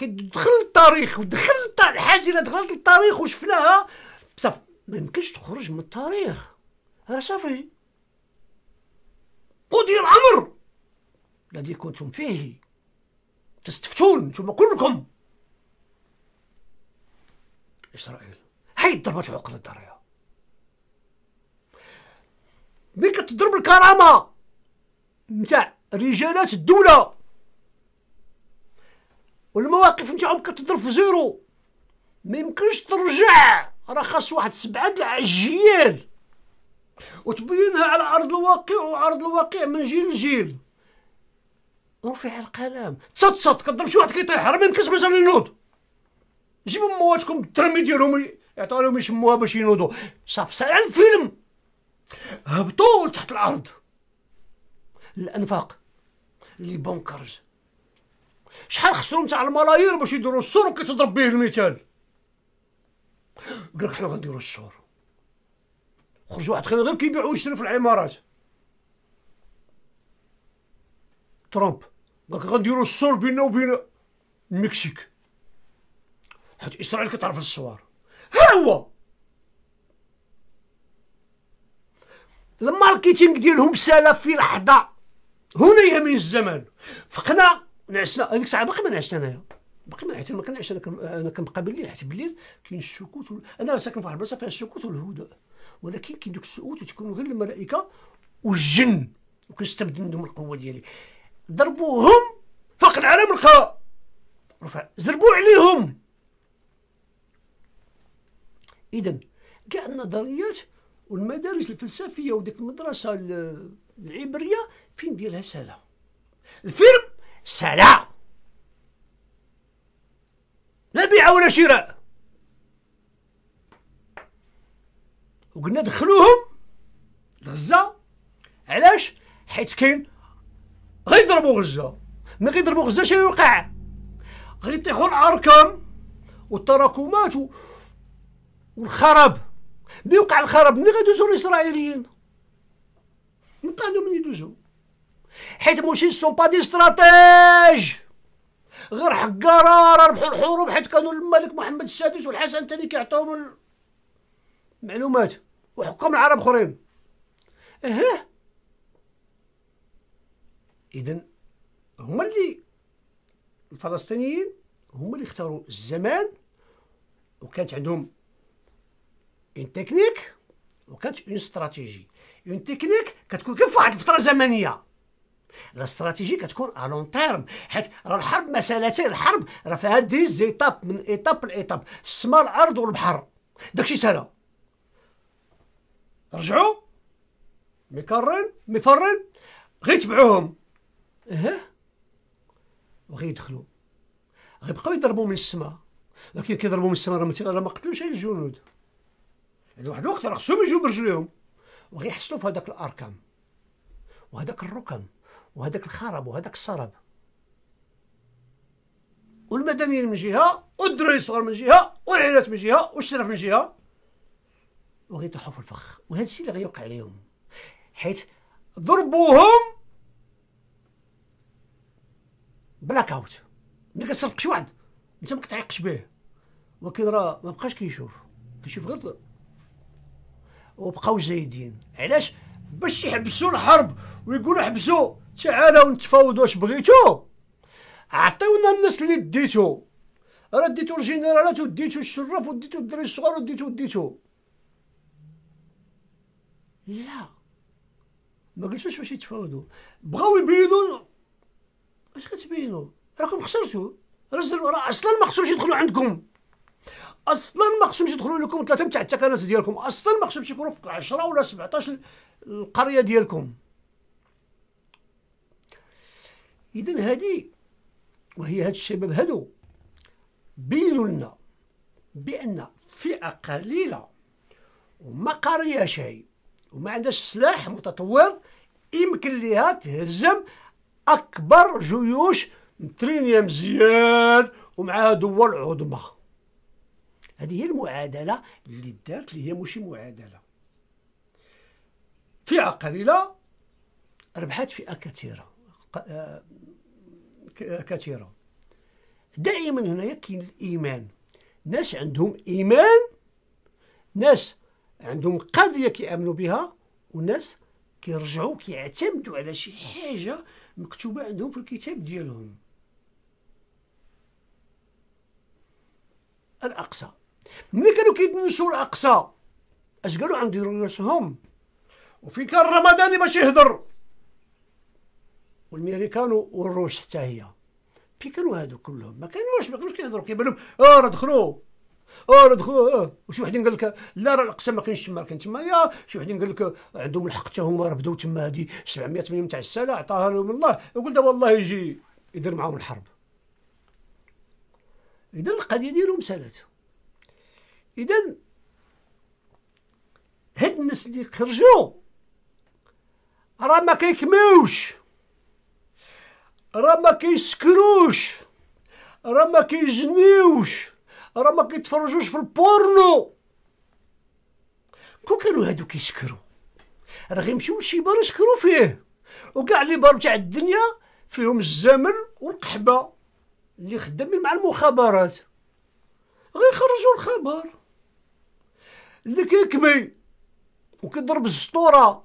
كيدخل للتاريخ ودخل الحاجه اللي دخلت للتاريخ وشفناها بصاف ما يمكنش تخرج من التاريخ راه صافي قضي الامر الذي كنتم فيه تستفتون انتم كلكم اسرائيل هاي ضربت عقل الدريا ملي كتضرب الكرامه نتاع رجالات الدوله والمواقف نتاعهم كتضرب في زيرو ما يمكنش ترجع راه خاص واحد سبعه العجيال وتبينها على ارض الواقع وعرض الواقع من جيل لجيل رفع القلم تصد تصد كضرب شي واحد كيطيح راه ما يمكنش باش ينوض جيبوا مواتكم الدرامي ديالهم يعطوا لهم يشموها باش ينوضوا صافي سرع الفيلم هبطوا لتحت الارض الانفاق لي بونكرز شحال خسروا نتاع الملايير باش يديروا السور وكيتضرب به المثال قالك حنا غنديروا السور خرج واحد خلينا غير كيبيع ويشري في العمارات ترامب قالك غنديروا السور بيننا وبين المكسيك حيت اسرائيل كتعرف الصوار ها هو الماركتينغ ديالهم سالف في لحظه هنية من الزمان فقنا نعشنا هذيك الساعه باقي ما نعشت انايا باقي ما حتى ما كنعش انا كنبقى بالليل حتى بالليل كاين السكوت وال... انا ساكن في واحد البلاصه فيها السكوت والهدوء ولكن كاين ذوك السكوت وتكونوا غير الملائكه والجن وكنستبد منهم القوه ديالي ضربوهم فاق العالم الخاء رفع زربوا عليهم اذا كاع النظريات والمدارس الفلسفيه وديك المدرسه العبريه فين ديالها ساله الفيلم سلا لا بيع ولا شراء وقلنا دخلوهم غزة علاش حيت كاين غيضربوا غزة من غيضربوا غزة شنو يوقع غيطيحوا الأركان والتراكمات والخراب بيوقع الخراب ملي غيدوزو الإسرائيليين من بعد من يدوزو حيت موشين سون با دي استراتيج غير حقارة ربحوا الحروب حيت كانوا الملك محمد السادس والحسن الثاني كيعطيهم المعلومات وحكام العرب اخرين اها اذا هما اللي الفلسطينيين هما اللي اختاروا الزمان وكانت عندهم اون تكنيك وكانت اون استراتيجي اون تكنيك كتكون كيف واحد الفتره زمنيه لا استراتيجي كتكون ا لون تيرم حيت راه الحرب مسالتين الحرب راه فيها دي زيتاب من ايتاب لايتاب السما الارض والبحر داكشي سهل رجعوا مكرن مفرن غيتبعوهم اه وغيدخلوا غيبقاو يضربوا من السماء ولكن كيضربوا من السماء راه ما قتلوش غير الجنود يعني واحد الوقت راه خصهم يجيو برجليهم وغيحصلوا في هذاك الاركان وهذاك الركن وهذاك الخراب وهذاك السراب والمدنيين من جهه والدراري الصغار من جهه والعائلات من جهه والشرف من جهه وغيطيحوا في الفخ وهذا الشيء اللي غيوقع عليهم حيت ضربوهم بلاك اوت ملي كتصفق شي واحد انت ما كتعيقش به ولكن راه ما بقاش كيشوف كيشوف غير وبقاو زايدين علاش باش يحبسوا الحرب ويقولوا حبسوا تعالوا نتفاوضوا واش بغيتو عطيونا الناس اللي ديتو راه ديتو الجنرالات وديتو الشرف وديتو الدراري الصغار وديتو وديتو لا ما قلتوش باش يتفاوضوا بغاو يبينوا اش كتبينوا راكم خسرتوا راه اصلا ما خصهمش يدخلوا عندكم اصلا ما خصهمش يدخلوا لكم ثلاثه تاع التكنات ديالكم اصلا ما خصهمش يكونوا في 10 ولا 17 القريه ديالكم اذا هذه وهي هاد الشباب هادو بينوا لنا بان فئه قليله وما قاريه شيء وما عندهاش سلاح متطور يمكن ليها تهزم اكبر جيوش مترينيه مزيان ومعها دول عظمى هذه هي المعادله اللي دارت اللي هي ماشي معادله فئه قليله ربحت فئه كثيره آه، آه، كثيرة دائما هنايا كاين الإيمان ناس عندهم إيمان ناس عندهم قضية كيأمنوا بها وناس كيرجعوا كيعتمدوا على شي حاجة مكتوبة عندهم في الكتاب ديالهم الأقصى ملي كانوا كيدنسوا الأقصى اش قالوا عن راسهم وفي كان رمضان باش يهضر والميريكان والروس حتى هي فين كانوا هادو كلهم ما كانوش ما كانوش كيهضروا كيبان اه راه دخلوا اه راه دخلوا اه وشي واحد قال لك لا راه الاقسام ما كاينش تما كان تما يا شي واحد قال لك عندهم الحق حتى هما راه بداو تما هذه 700 مليون تاع السنه عطاها لهم الله وقال دابا والله يجي يدير معاهم الحرب اذا القضيه ديالهم سالات اذا هاد الناس اللي خرجوا راه ما كيكملوش راه ما كيسكروش راه ما كيجنيوش راه ما كيتفرجوش في البورنو كون كانوا هادو كيسكروا راه غيمشيو لشي بار يسكروا فيه وكاع لي بار تاع الدنيا فيهم الزمن والقحبه اللي خدامين مع المخابرات غيخرجوا الخبر اللي كيكمي وكيضرب الزطوره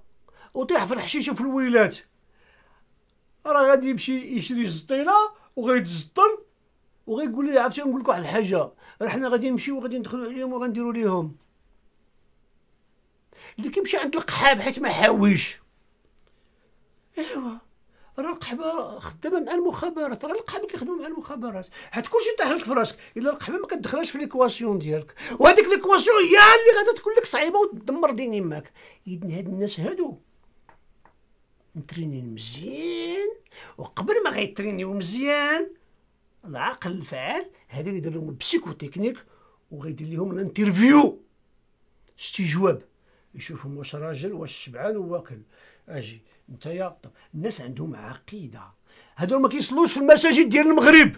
وطيح في الحشيشه في الويلات راه غادي يمشي يشري زطيله وغيتزطل وغيقول لي عرفتي نقول لك واحد الحاجه راه حنا غادي نمشيو وغادي ندخلوا عليهم وغنديروا ليهم اللي كيمشي عند القحاب حيت ما حاويش ايوا راه القحبه خدامه مع المخابرات راه القحبه كيخدموا مع المخابرات حيت كلشي طاح لك في راسك الا القحبه ما كتدخلهاش في ليكواسيون ديالك وهذيك ليكواسيون هي اللي غادا تكون لك صعيبه وتدمر ديني معاك اذن هاد الناس هادو نترينين مزيان وقبل ما غيترينيو مزيان العقل الفعال هذا اللي لهم البسيكو تكنيك وغيدير لهم الانترفيو استجواب يشوفهم واش راجل واش شبعان وواكل اجي نتايا الناس عندهم عقيده هادو ما كيصلوش في المساجد ديال المغرب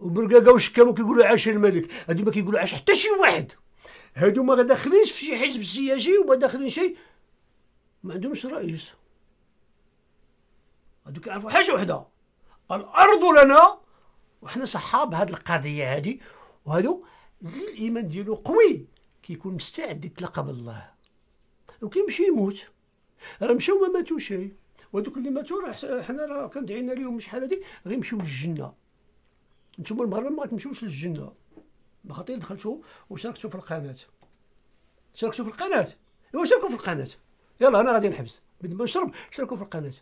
وبرقاقه كانوا كيقولوا عاش الملك هادو ما كيقولوا عاش حتى شي واحد هادو ما داخلينش في شي حزب سياسي وما داخلين شي ما عندهمش رئيس هذوك يعرفوا حاجه وحده الارض لنا وحنا صحاب هاد القضيه هادي وهادو اللي الايمان ديالو قوي كيكون مستعد يتلاقى بالله وكيمشي يموت راه مشاو ما ماتوا شي وهذوك اللي ماتوا راه حنا راه كندعينا لهم شحال هذه غيمشيو للجنه نتوما المغرب ما غتمشيوش للجنه ما خاطر دخلتوا وشاركتوا في القناه شاركتوا في القناه واش شاركوا في القناه يلا انا غادي نحبس نشرب شاركوا في القناه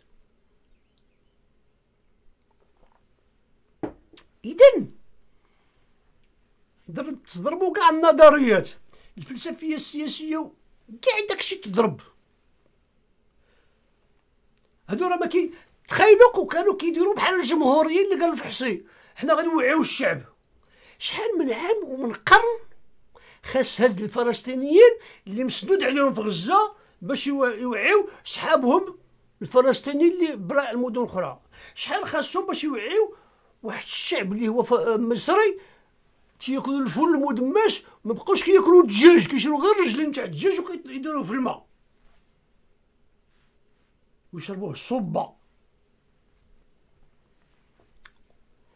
اذا تضربوا كاع النظريات الفلسفيه السياسيه كاع داكشي تضرب هادو راه ما كي تخيلوك وكانوا كانوا كيديروا بحال الجمهوريين اللي قال الفحصي حنا غنوعيو الشعب شحال من عام ومن قرن خاص هاد الفلسطينيين اللي مسدود عليهم في غزه باش يوعيو صحابهم الفلسطينيين اللي برا المدن الاخرى شحال خاصهم باش يوعيو واحد الشعب اللي هو مصري تياكلوا الفول المدمش ما بقوش كياكلوا الدجاج كيشروا غير الرجلين تاع الدجاج وكيديروه في الماء ويشربوه صبه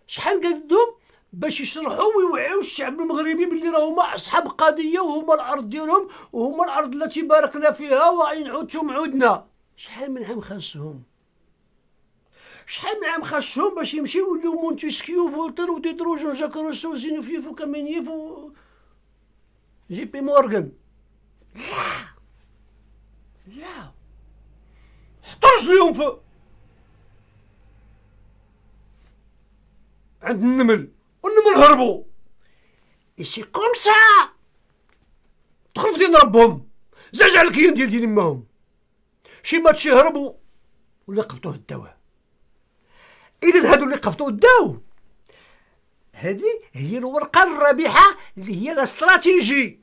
شحال قدهم باش يشرحوا ويوعيوا الشعب المغربي باللي راهما اصحاب قضيه وهما الارض ديالهم وهما الارض التي باركنا فيها وان عدتم عدنا شحال من عام خاصهم شحال من عام خاصهم باش يمشيو يوليو مونتيسكيو فولتر وديدروجن وجاك روسو وزينوفيف وكامينيف و جي بي مورغان لا لا حطوا رجليهم ف عند النمل انهم نهربوا اي سي كوم سا دخلوا فين ربهم زعج على الكيان ديال دين امهم شي ماتش يهربوا واللي قبطوه داوه اذا هادو اللي قبطوه داو هادي هي الورقه الرابحه اللي هي الاستراتيجي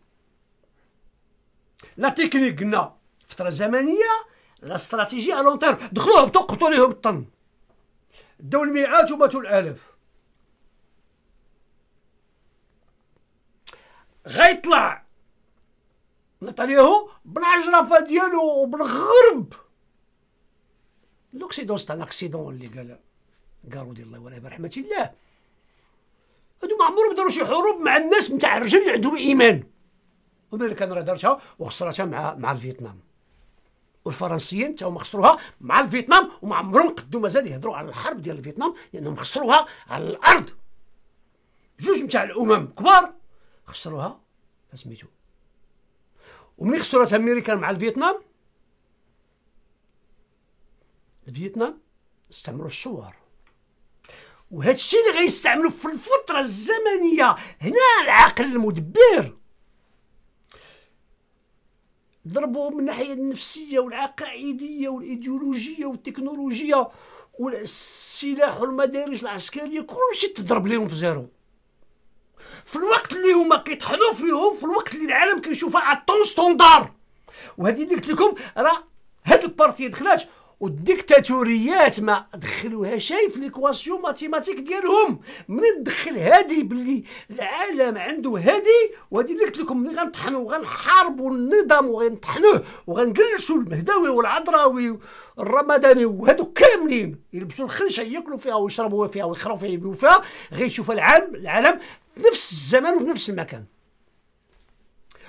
لا تكنيك قلنا فتره زمنيه لا استراتيجي الون تيرم دخلوه هبطوا قبطوا ليهم الطن داو المئات وماتوا الالاف غيطلع نتنياهو بالعجرفه ديالو وبالغرب لوكسيدون سيت ان اكسيدون اللي قال قارودي الله ولا برحمه الله هادو ما عمرهم داروا شي حروب مع الناس نتاع الرجل اللي عندهم ايمان راه دارتها وخسرتها مع مع الفيتنام والفرنسيين تا هما خسروها مع الفيتنام وما عمرهم قدوا مازال يهضروا على الحرب ديال الفيتنام لانهم خسروها على الارض جوج نتاع الامم كبار خسروها فسميتو وملي خسرات امريكا مع الفيتنام الفيتنام استعملوا الصور وهذا الشيء اللي غيستعملوا في الفتره الزمنيه هنا العقل المدبر ضربوا من الناحيه النفسيه والعقائديه والايديولوجيه والتكنولوجيه والسلاح والمدارس العسكريه كل شيء تضرب لهم في زيرو في الوقت اللي هما كيطحنوا فيهم في الوقت اللي العالم كيشوفها عطون ستوندار وهذه اللي قلت لكم راه هاد البارتي دخلات والديكتاتوريات ما دخلوها شيء في ليكواسيون ماتيماتيك ديالهم من تدخل هادي باللي العالم عنده هادي وهادي اللي قلت لكم ملي غنطحنوا وغنحاربوا النظام وغنطحنوه وغنجلسوا المهداوي والعذراوي والرمضاني وهادو كاملين يلبسوا الخنشه ياكلوا فيها ويشربوا فيها ويخرفوا فيها يبيعوا فيها غيشوف العالم العالم في نفس الزمان وفي نفس المكان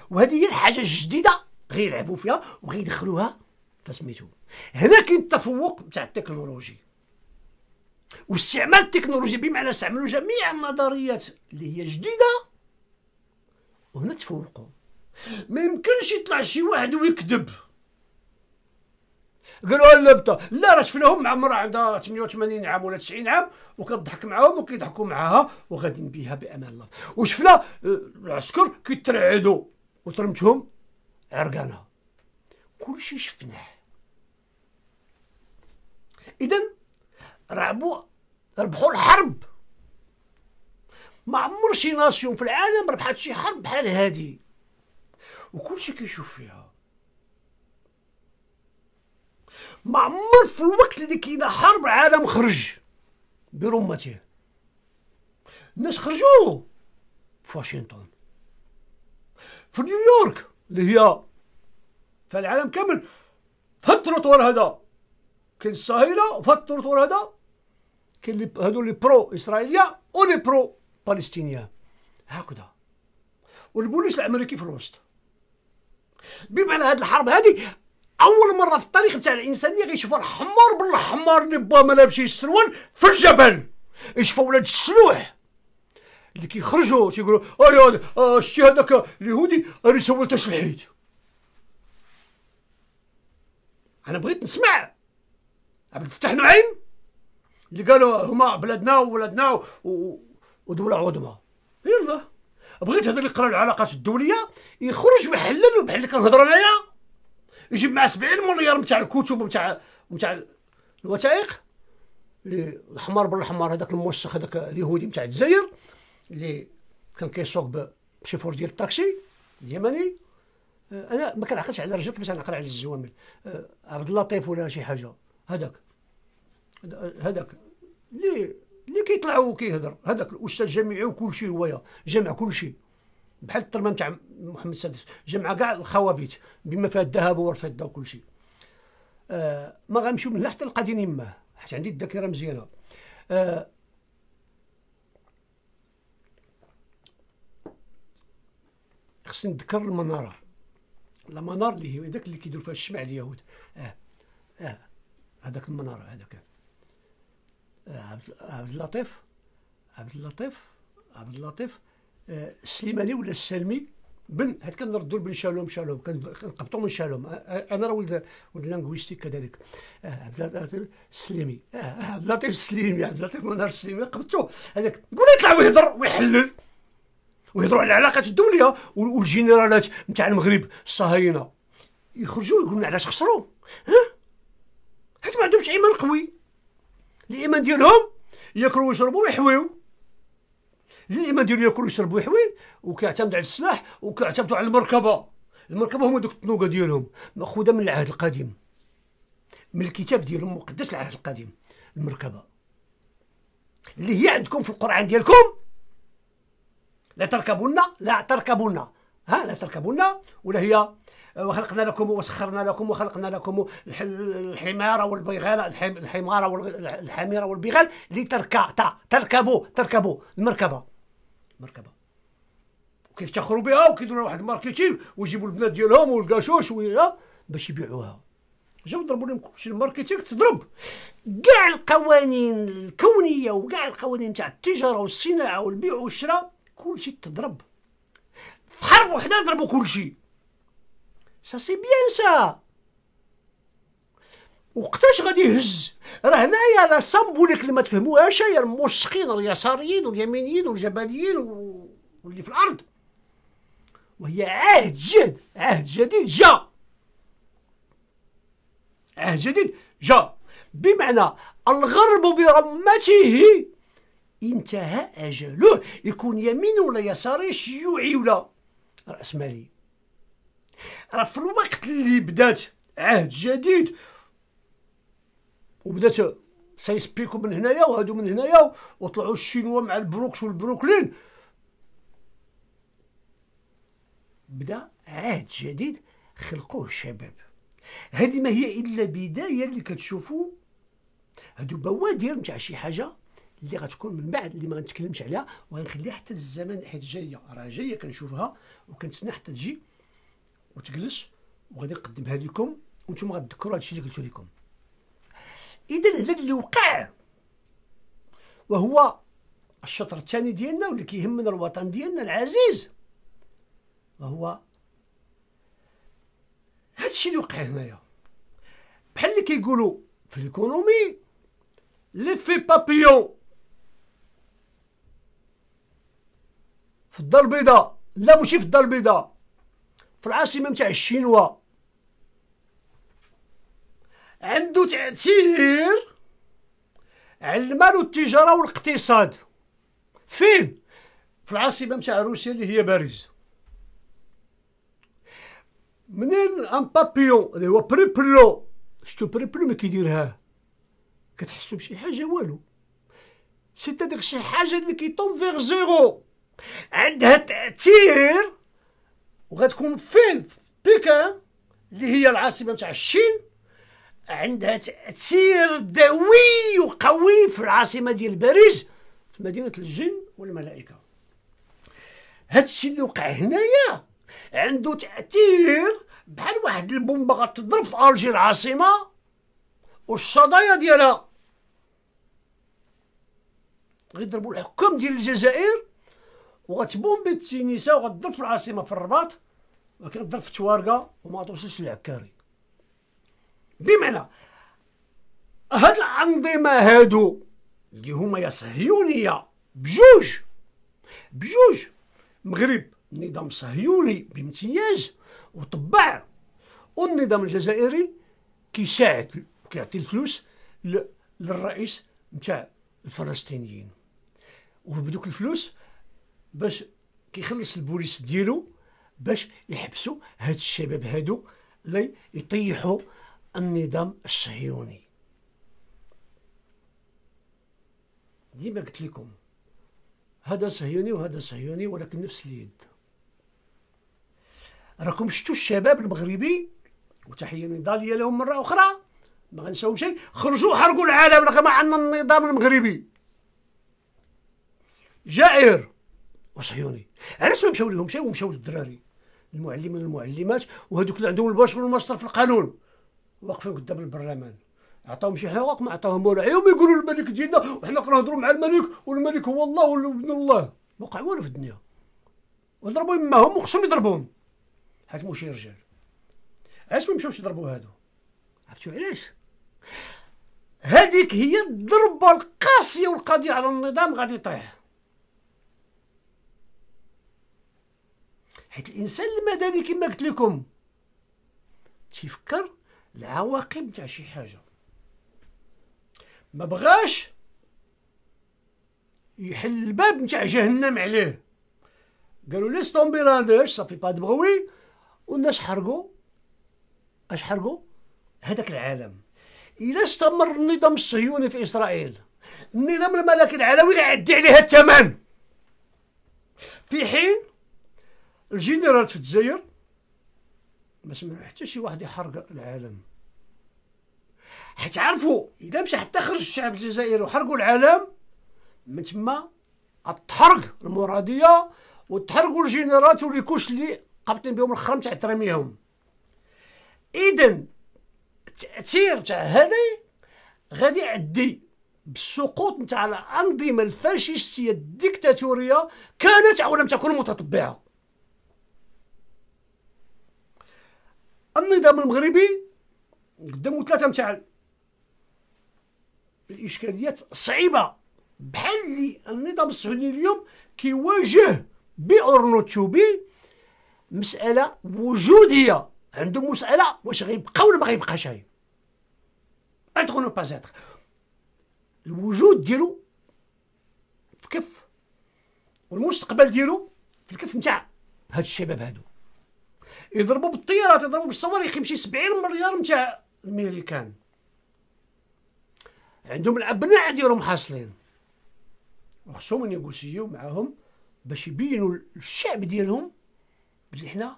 وهذه هي الحاجه الجديده غيلعبوا فيها وغيدخلوها فسميتو هنا كاين التفوق تاع التكنولوجي واستعمال التكنولوجيا بمعنى استعملوا جميع النظريات اللي هي جديده وهنا تفوقوا ما يمكنش يطلع شي واحد ويكذب قالوا أه، لا بطا لا راه شفناهم مع عندها 88 عام ولا 90 عام وكضحك معاهم وكيضحكوا معاها وغادي بها بامان الله وشفنا العسكر أه، كيترعدوا وترمتهم عرقانه كلشي شفناه اذا رعبوا ربحوا الحرب ما عمر شي ناسيون في العالم ربحت شي حرب بحال هذه وكلشي كيشوف فيها ما عمر في الوقت اللي كاينه حرب عالم خرج برمته الناس خرجوا في واشنطن في نيويورك اللي هي في العالم كامل في التروتوار هذا كاين الصهاينه وفي التروتوار هذا كاين هادو لي برو اسرائيليه ولي برو بالستينيان هكذا والبوليس الامريكي في الوسط بمعنى هذه الحرب هذه اول مره في التاريخ تاع الانسانيه غيشوفوا الحمار بالحمار اللي با ما لابسش السروال في الجبل يشوفوا ولاد الشلوح اللي كيخرجوا تيقولوا اي آه شتي هذاك اليهودي سول سولته شلحيت انا بغيت نسمع عبد الفتاح نعيم اللي قالوا هما بلادنا وولادنا و... ودوله عظمى يلا بغيت هذا اللي قرا العلاقات الدوليه يخرج محلل بحال اللي كنهضر انايا يجيب معاه 70 مليار نتاع الكتب نتاع نتاع الوثائق اللي الحمار بالحمار هذاك الموسخ هذاك اليهودي نتاع الجزائر اللي كان كيسوق بشي فور ديال الطاكسي اليمني آه، انا ما كنعقلش على رجلك باش نقرا على الزوامل آه، عبد اللطيف ولا شي حاجه هذاك هذاك اللي اللي كيطلع وكيهضر هذاك الاستاذ جامعي شيء هويا جامع كلشي بحال الترمه نتاع محمد السادس جمع كاع الخوابيت بما فيها الذهب والفضه وكل شيء آه ما غنمشيو من حتى القديم ما حيت عندي الذاكره مزيانه آه خصني نذكر المناره المنار اللي هو هذاك اللي كيديروا فيها الشمع اليهود اه اه هذاك المناره هذاك آه عبد اللطيف عبد اللطيف عبد اللطيف السليماني ولا السلمي بن هاد كنردوا لبن شالوم شالوم كنقبطوا من شالوم انا راه ولد ولد لانغويستيك كذلك أه، أه، أه، عبد اللطيف السليمي عبد اللطيف السليمي عبد اللطيف منار السليمي قبطو هذاك قول يطلع ويهضر ويحلل ويهضروا على العلاقات الدوليه والجنرالات نتاع المغرب الصهاينه يخرجوا يقولوا علاش خسروا ها حيت ما عندهمش ايمان قوي الايمان ديالهم ياكلوا ويشربوا ويحويو الإيمان ديالو ياكلوا ويشربوا ويحوي وكيعتمد على السلاح وكيعتمدوا على المركبة المركبة هما دوك التنوقة ديالهم مأخوذة من العهد القديم من الكتاب ديالهم مقدس العهد القديم المركبة اللي هي عندكم في القرآن ديالكم لا تركبون لا تركبون ها لا تركبون ولا هي آه، وخلقنا لكم وسخرنا لكم وخلقنا لكم الحمار والبغال الحمار والحميره والبغال لتركع تركبوا تركبوا المركبه مركبه وكيف تاخروا بها وكيديروا واحد الماركتينغ ويجيبوا البنات ديالهم والكاشوش باش يبيعوها جاو ضربوا لهم كلشي الماركتينغ تضرب كاع القوانين الكونيه وكاع القوانين تاع التجاره والصناعه والبيع والشراء كلشي تضرب في حرب وحده ضربوا كلشي سا سي بيان سا وقتاش غادي يهز راه هنايا راه سامبوليك اللي ما تفهموهاش يا الموسخين اليساريين واليمينيين والجبليين واللي في الارض وهي عهد جديد عهد جديد جا عهد جديد جا بمعنى الغرب برمته انتهى اجله يكون يمين ولا يساري شيوعي ولا راسمالي راه في الوقت اللي بدات عهد جديد وبدات سايسبيكو من هنايا وهادو من هنايا وطلعوا الشينوا مع البروكس والبروكلين بدا عهد جديد خلقوه الشباب هذه ما هي الا بدايه اللي كتشوفوا هادو بوادر نتاع شي حاجه اللي غتكون من بعد اللي ما غنتكلمش عليها وغنخليها حتى للزمان حيت جايه راه جايه كنشوفها وكنتسنى حتى تجي وتجلس وغادي نقدمها لكم وانتم غتذكروا هادشي اللي قلت لكم اذا هذا اللي وقع وهو الشطر الثاني ديالنا واللي كيهمنا الوطن ديالنا العزيز وهو الشيء اللي وقع هنايا بحال اللي كيقولوا في ليكونومي لي في بابيون في الدار البيضاء لا ماشي في الدار البيضاء في العاصمه نتاع الشينوا عنده تأثير على المال والتجارة والاقتصاد فين؟ في العاصمة نتاع روسيا اللي هي باريس منين ان بابيون اللي هو بريبلو شتو بريبلو ما كيديرها كتحسو بشي حاجة والو سيتا ديك شي حاجة اللي كيطوم فيغ زيرو عندها تأثير وغتكون فين في بيكان اللي هي العاصمة نتاع الشين عندها تاثير دوي وقوي في العاصمه ديال باريس في مدينه الجن والملائكه هذا الشيء اللي وقع هنايا عنده تاثير بحال واحد البومبه غتضرب في الجي العاصمه والشظايا ديالها غيضربوا الحكام ديال الجزائر وغتبوم بالتينيسه وغتضرب في العاصمه في الرباط ولكن في توارقه وما توصلش للعكاري بمعنى هاد الانظمه هادو اللي هما يا صهيونيه بجوج بجوج مغرب نظام صهيوني بامتياز وطبع والنظام الجزائري كيساعد كيعطي الفلوس للرئيس نتاع الفلسطينيين وبدوك الفلوس باش كيخلص البوليس ديالو باش يحبسوا هاد الشباب هادو لي يطيحوا النظام الشهيوني ديما قلت لكم هذا صهيوني وهذا صهيوني ولكن نفس اليد راكم شفتوا الشباب المغربي وتحيه نضاليه لهم مره اخرى ما غنساو شيء خرجوا حرقوا العالم راه ما عندنا النظام المغربي جائر وصهيوني علاش ما مشاو لهم شيء ومشاو للدراري المعلمين والمعلمات وهذوك اللي عندهم الباشر والماستر في القانون واقفين قدام البرلمان عطاهم شي حقوق ما عطاهم ولا يوم يقولوا الملك ديالنا وحنا كنهضروا مع الملك والملك هو الله وابن الله ما وقع والو في الدنيا وضربوا يماهم وخصهم يضربوهم حيت ماشي رجال علاش ما مشاوش يضربوا هادو عرفتوا علاش هذيك هي الضربه القاسيه والقضيه على النظام غادي يطيح حيت الانسان المدني كما قلت لكم تيفكر العواقب تاع شي حاجه ما بغاش يحل الباب نتاع جهنم عليه قالوا لي ستومبي لانديش صافي با دبغوي والناس حرقوا اش حرقوا هذاك العالم الى استمر النظام الصهيوني في اسرائيل النظام الملكي العلوي عدي عليها الثمن في حين الجنرال في الجزائر ما حتى شي واحد يحرق العالم حيت عرفوا الا مشى حتى خرج الشعب الجزائري وحرقوا العالم من تما تحرق المراديه وتحرقوا الجينيرات وليكوش اللي قابطين بهم الخرم تاع ترميهم اذا التاثير تاع هذا غادي يعدي بالسقوط نتاع الانظمه الفاشيستيه الديكتاتوريه كانت او لم تكن متطبعه النظام المغربي قدامه ثلاثه متاع الاشكاليات صعيبه بحال اللي النظام السعودي اليوم كيواجه تشوبي مسألة وجودية عنده مسألة واش غيبقى ولا ما غيبقاش هاي ادخل نو باز الوجود ديالو في كف والمستقبل ديالو في الكف نتاع هاد الشباب هادو يضربوا بالطيارات يضربوا بالصواريخ يمشي 70 مليار نتاع الميريكان عندهم الابناء ديالهم حاصلين وخصهم ينيغوسيو معاهم باش يبينوا الشعب ديالهم بلي حنا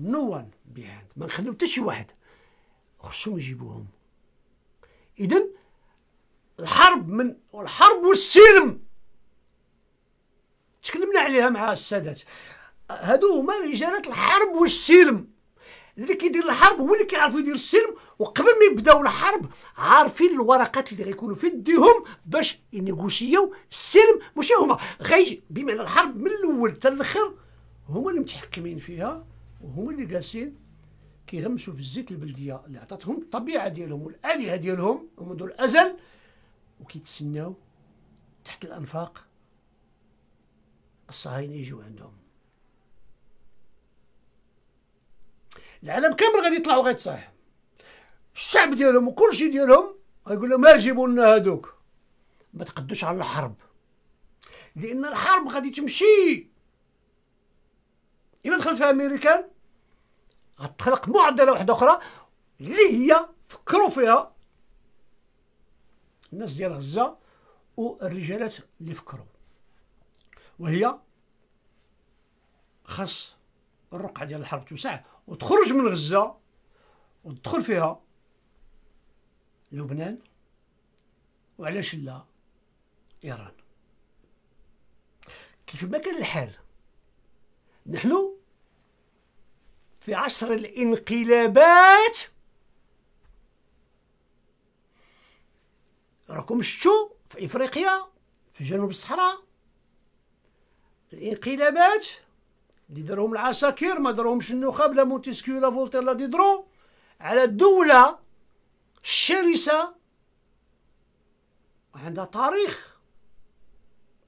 نو وان بيهاند ما نخليو حتى شي واحد خصهم يجيبوهم اذا الحرب من الحرب والسلم تكلمنا عليها مع السادات هادو هما رجالات الحرب والسلم اللي كيدير الحرب هو اللي كيعرف يدير السلم وقبل ما يبداو الحرب عارفين الورقات اللي غيكونوا في يديهم باش ينيغوشيو السلم ماشي هما غيجي بمعنى الحرب من الاول حتى الاخر هما اللي متحكمين فيها وهما اللي جالسين كيغمسوا في الزيت البلديه اللي عطاتهم الطبيعه ديالهم والالهه ديالهم منذ الازل وكيتسناو تحت الانفاق الصهاينه يجوا عندهم العالم كامل غادي يطلعوا غيتصاح الشعب ديالهم وكلشي ديالهم غيقول لهم ما جيبوا لنا هادوك ما تقدوش على الحرب لان الحرب غادي تمشي الى دخلت فيها امريكان غتخلق معضله واحده اخرى اللي هي فكروا فيها الناس ديال غزه والرجالات اللي فكروا وهي خاص الرقعه ديال الحرب توسع وتخرج من غزة وتدخل فيها لبنان وعلاش لا إيران كيف ما كان الحال نحن في عصر الانقلابات راكم شتو في افريقيا في جنوب الصحراء الانقلابات دي دارهم العساكر ما دارهمش النخب لا مونتيسكيو لا فولتير لا ديدرو على الدولة الشرسة عندها تاريخ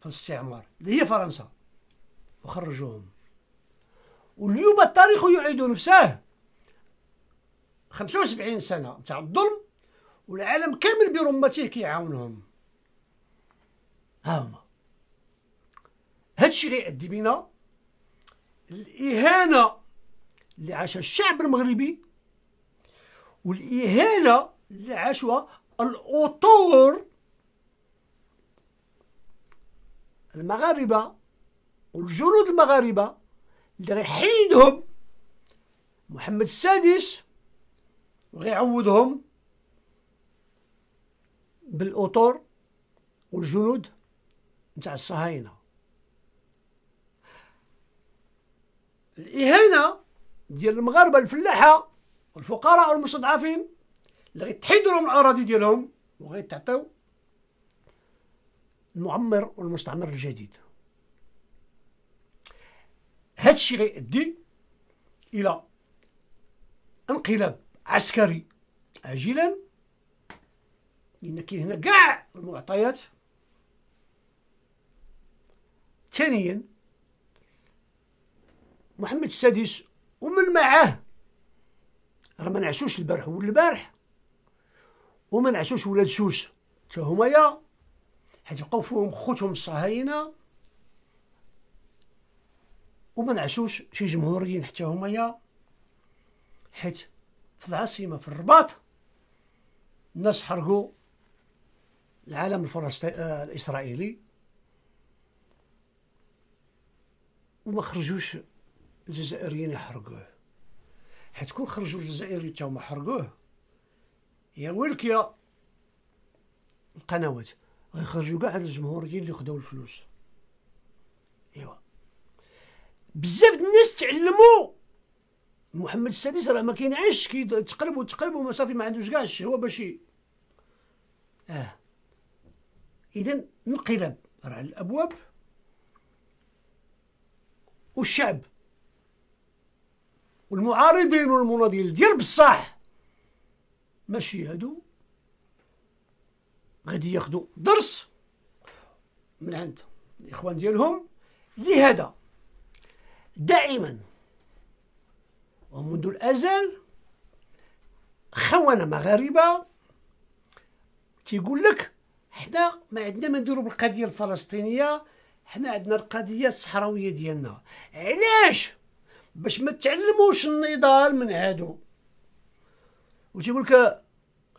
في الاستعمار اللي هي فرنسا وخرجوهم واليوم التاريخ يعيد نفسه 75 سنة تاع الظلم والعالم كامل برمته كيعاونهم ها هما هادشي غيأدي بينا الإهانة اللي عاشها الشعب المغربي والإهانة اللي عاشوها الأطور المغاربة والجنود المغاربة اللي غيحيدهم محمد السادس وغيعوضهم بالأطور والجنود نتاع الصهاينة الاهانه ديال المغاربه الفلاحه والفقراء والمستضعفين اللي غيتحيدوا لهم الاراضي ديالهم وغيتعطيو المعمر والمستعمر الجديد هذا الشيء غيؤدي الى انقلاب عسكري عاجلا لان كاين هنا كاع المعطيات ثانيا محمد السادس ومن معاه راه ما نعشوش البارح والبارح وما نعشوش ولاد شوش حتى هما يا حيت بقاو فيهم خوتهم الصهاينه وما نعشوش شي جمهوريين حتى هما يا حيت في العاصمه في الرباط الناس حرقوا العالم الفلسطيني آه الاسرائيلي وما خرجوش الجزائريين يحرقوه حيت كون خرجوا الجزائريين تا هما حرقوه يا ويلك يا القنوات غيخرجوا كاع الجمهوريين اللي خداو الفلوس ايوا بزاف الناس تعلموا محمد السادس راه ما كينعش كيتقلب وتقلب ما صافي ما عندوش كاع الشهوه باش اه اذا انقلاب راه على الابواب والشعب والمعارضين والمناضلين ديال بصح ماشي هادو غادي ياخذوا درس من عند الاخوان ديالهم لهذا دائما ومنذ الازل خونه مغاربه تيقول لك حنا ما عندنا ما نديرو بالقضيه الفلسطينيه حنا عندنا القضيه الصحراويه ديالنا علاش باش ما تعلموش النضال من هادو وتيقول لك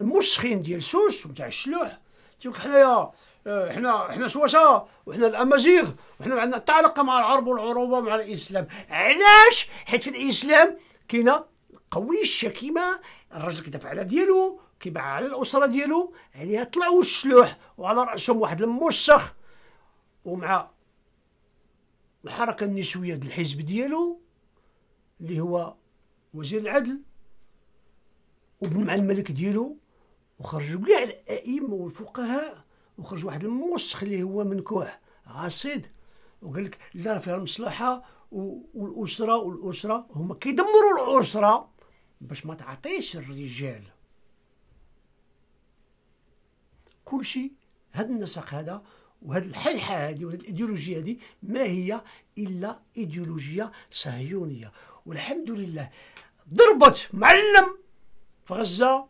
المرشخين ديال سوس وتاع الشلوح تيقول لك حنايا آه، حنا حنا سواسا وحنا الامازيغ وحنا عندنا تعلق مع العرب والعروبه مع الاسلام علاش حيت في الاسلام كاينه قوي الشكيمه الراجل كيدافع على ديالو كيباع على الاسره ديالو عليها طلعوا الشلوح وعلى راسهم واحد المرشخ ومع الحركه النسويه ديال الحزب ديالو اللي هو وزير العدل وبن مع الملك ديالو وخرجوا كاع الائمه والفقهاء وخرج واحد الموسخ اللي هو منكوح عصيد وقال لك لا راه فيها المصلحه والاسره والاسره هما كيدمروا الاسره باش ما تعطيش الرجال كل شيء هذا النسق هذا وهذه الحيحه هذه وهذه الايديولوجيه هذه ما هي الا ايديولوجيه صهيونيه والحمد لله ضربت معلم في غزه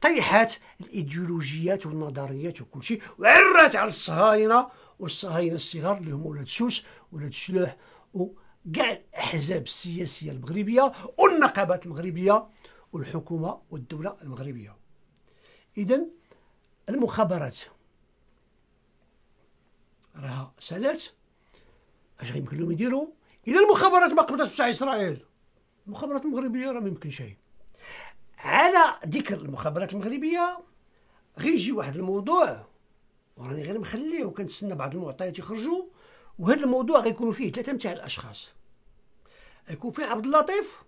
طيحات الايديولوجيات والنظريات وكل شيء وعرات على الصهاينه والصهاينه الصغار اللي هما ولاد سوس ولاد سلاح وكاع الاحزاب السياسيه المغربيه والنقابات المغربيه والحكومه والدوله المغربيه اذا المخابرات راها سالات اش غيمكن لهم يديروا الى المخابرات ما قبضت بتاع اسرائيل المخابرات المغربيه راه ما يمكن شيء على ذكر المخابرات المغربيه غيجي واحد الموضوع وراني غير مخليه وكنتسنى بعض المعطيات يخرجوا وهذا الموضوع غيكونوا فيه ثلاثه نتاع الاشخاص غيكون فيه عبد اللطيف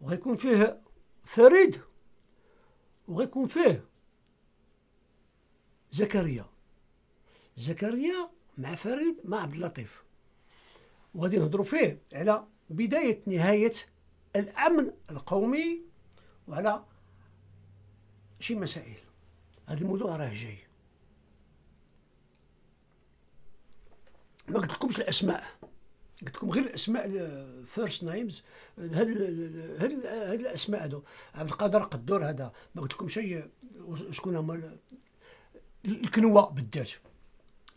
وغيكون فيه فريد وغيكون فيه زكريا زكريا مع فريد مع عبد اللطيف وغادي نهضروا فيه على بداية نهاية الأمن القومي وعلى شي مسائل هذا الموضوع راه جاي ما قلت لكمش الاسماء قلت لكم غير الاسماء فيرست نايمز هاد هاد هاد الاسماء هادو عبد القادر قدور هذا ما قلت لكم شيء شكون هما الكنوه بالذات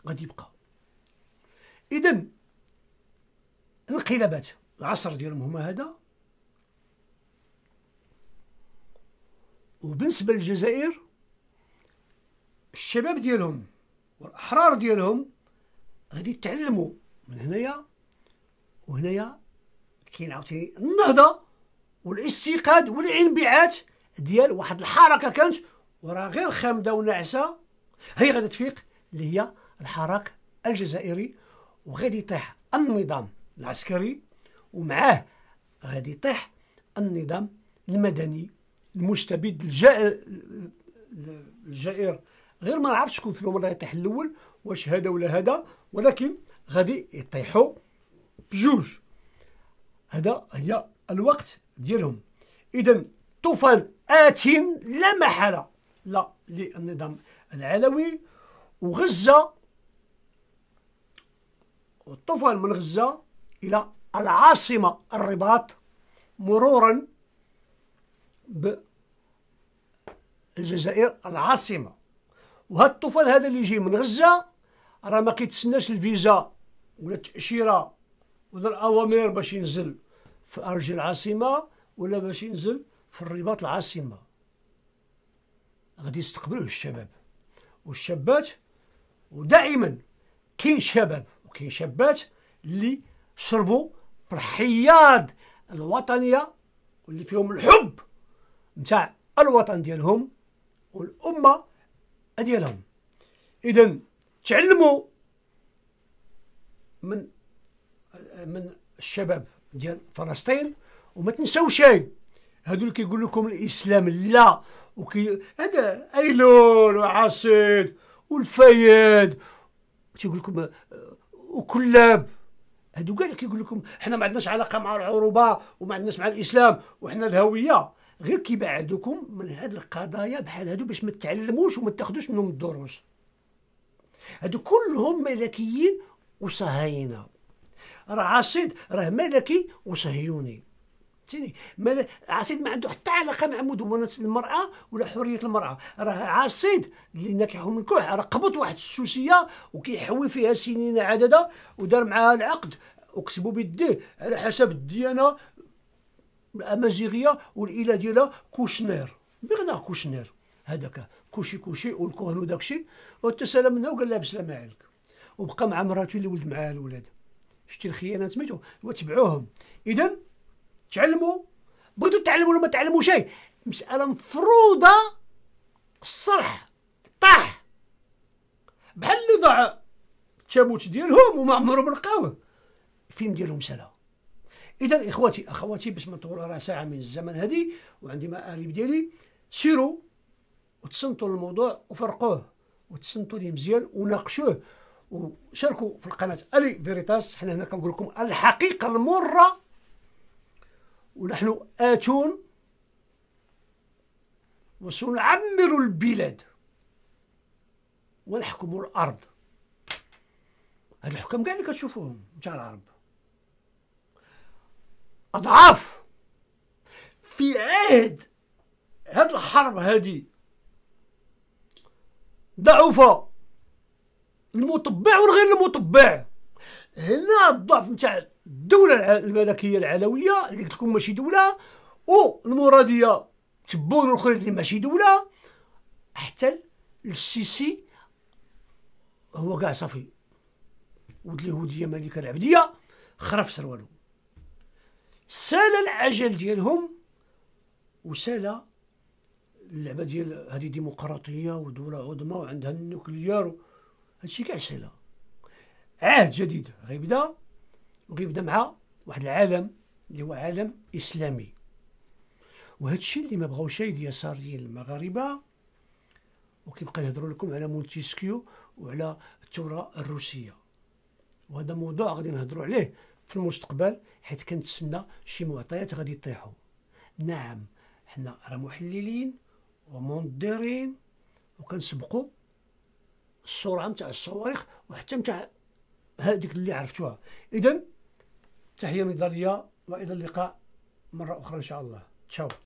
غادي يبقى اذا انقلابات العصر ديالهم هما هذا وبالنسبه للجزائر الشباب ديالهم والاحرار ديالهم غادي يتعلموا من هنايا وهنايا كاين عاوتاني النهضه والاستيقاظ والانبعاث ديال واحد الحركه كانت وراها غير خامده وناعسه هي غادي تفيق اللي هي الحراك الجزائري وغادي يطيح النظام العسكري ومعاه غادي يطيح النظام المدني المستبد الجائر الجائر غير ما عرفتش شكون فيهم اللي يطيح الاول واش هذا ولا هذا ولكن غادي يطيحوا بجوج هذا هي الوقت ديالهم اذا طوفان ات لا محاله لا للنظام العلوي وغزه والطوفان من غزه الى العاصمة الرباط مرورا بالجزائر العاصمة وهاد الطفل هذا اللي يجي من غزة راه ما كيتسناش الفيزا ولا التأشيرة ولا الأوامر باش ينزل في أرج العاصمة ولا باش ينزل في الرباط العاصمة غادي يستقبلوه الشباب والشابات ودائما كاين شباب وكاين شابات اللي شربوا الحياد الوطنيه واللي فيهم الحب نتاع الوطن ديالهم والامه ديالهم اذا تعلموا من من الشباب ديال فلسطين وما تنساو شيء هادو اللي كيقول لكم الاسلام لا وكي هذا ايلول وعاصد والفياد تيقول لكم آه، وكلاب هادو كاع اللي كيقول لكم حنا ما عندناش علاقه مع العروبه وما عندناش مع الاسلام وحنا الهويه غير كيبعدوكم من هاد القضايا بحال هادو باش ما تتعلموش وما تاخذوش منهم الدروس هادو كلهم ملكيين وصهاينه راه عصيد راه ملكي وصهيوني فهمتيني ما عصيد ما عنده حتى علاقه مع مدونه المراه ولا حريه المراه راه عصيد اللي نكحهم الكوح راه قبط واحد السوسيه وكيحوي فيها سنين عدده ودار معها العقد وكتبوا بيديه على حسب الديانه الامازيغيه والاله ديالها كوشنير بغنا كوشنير هذاك كوشي كوشي والكهن وداكشي وتسلم منها وقال لها بسلامة عليك وبقى مع مراته اللي ولد معاها الولاد شتي الخيانه سميتو وتبعوهم اذا تعلموا بغيتو تعلموا ولا ما تعلموا شيء مساله مفروضه الصرح طاح بحال اللي ضاع التابوت ديالهم وما عمرهم لقاوه فين ديالهم سلا اذا اخواتي اخواتي باش ما نطولوا راه ساعه من الزمن هذه وعندي مقالب ديالي سيروا وتصنتوا الموضوع وفرقوه وتصنتوا ليه مزيان وناقشوه وشاركوا في القناه الي فيريتاس حنا هنا كنقول لكم الحقيقه المره ونحن آتون وسنعمر البلاد ونحكم الأرض هاد الحكام كاع اللي كتشوفوهم نتاع العرب أضعاف في عهد هاد الحرب هادي ضعف المطبع والغير المطبع هنا الضعف نتاع الدوله الملكيه العلويه اللي قلت لكم ماشي دوله والمراديه تبون الاخرين اللي ماشي دوله حتى السيسي هو كاع صافي ود اليهوديه ملكه العبديه خرف سروالو سال العجل ديالهم وسال اللعبه ديال هذه ديمقراطيه ودوله عظمى وعندها النوكليار هادشي كاع سالا عهد جديد غيبدا وكيبدا مع واحد العالم اللي هو عالم اسلامي وهذا الشيء اللي ما بغاوش اليساريين المغاربه وكيبقى يهضروا لكم على مونتيسكيو وعلى الثوره الروسيه وهذا موضوع غادي نهضروا عليه في المستقبل حيت كنتسنى شي معطيات غادي يطيحوا نعم حنا راه محللين ومنظرين وكنسبقوا السرعه نتاع الصواريخ وحتى نتاع هذيك اللي عرفتوها اذا تحية من داليا وإلى اللقاء مرة أخرى إن شاء الله تشاو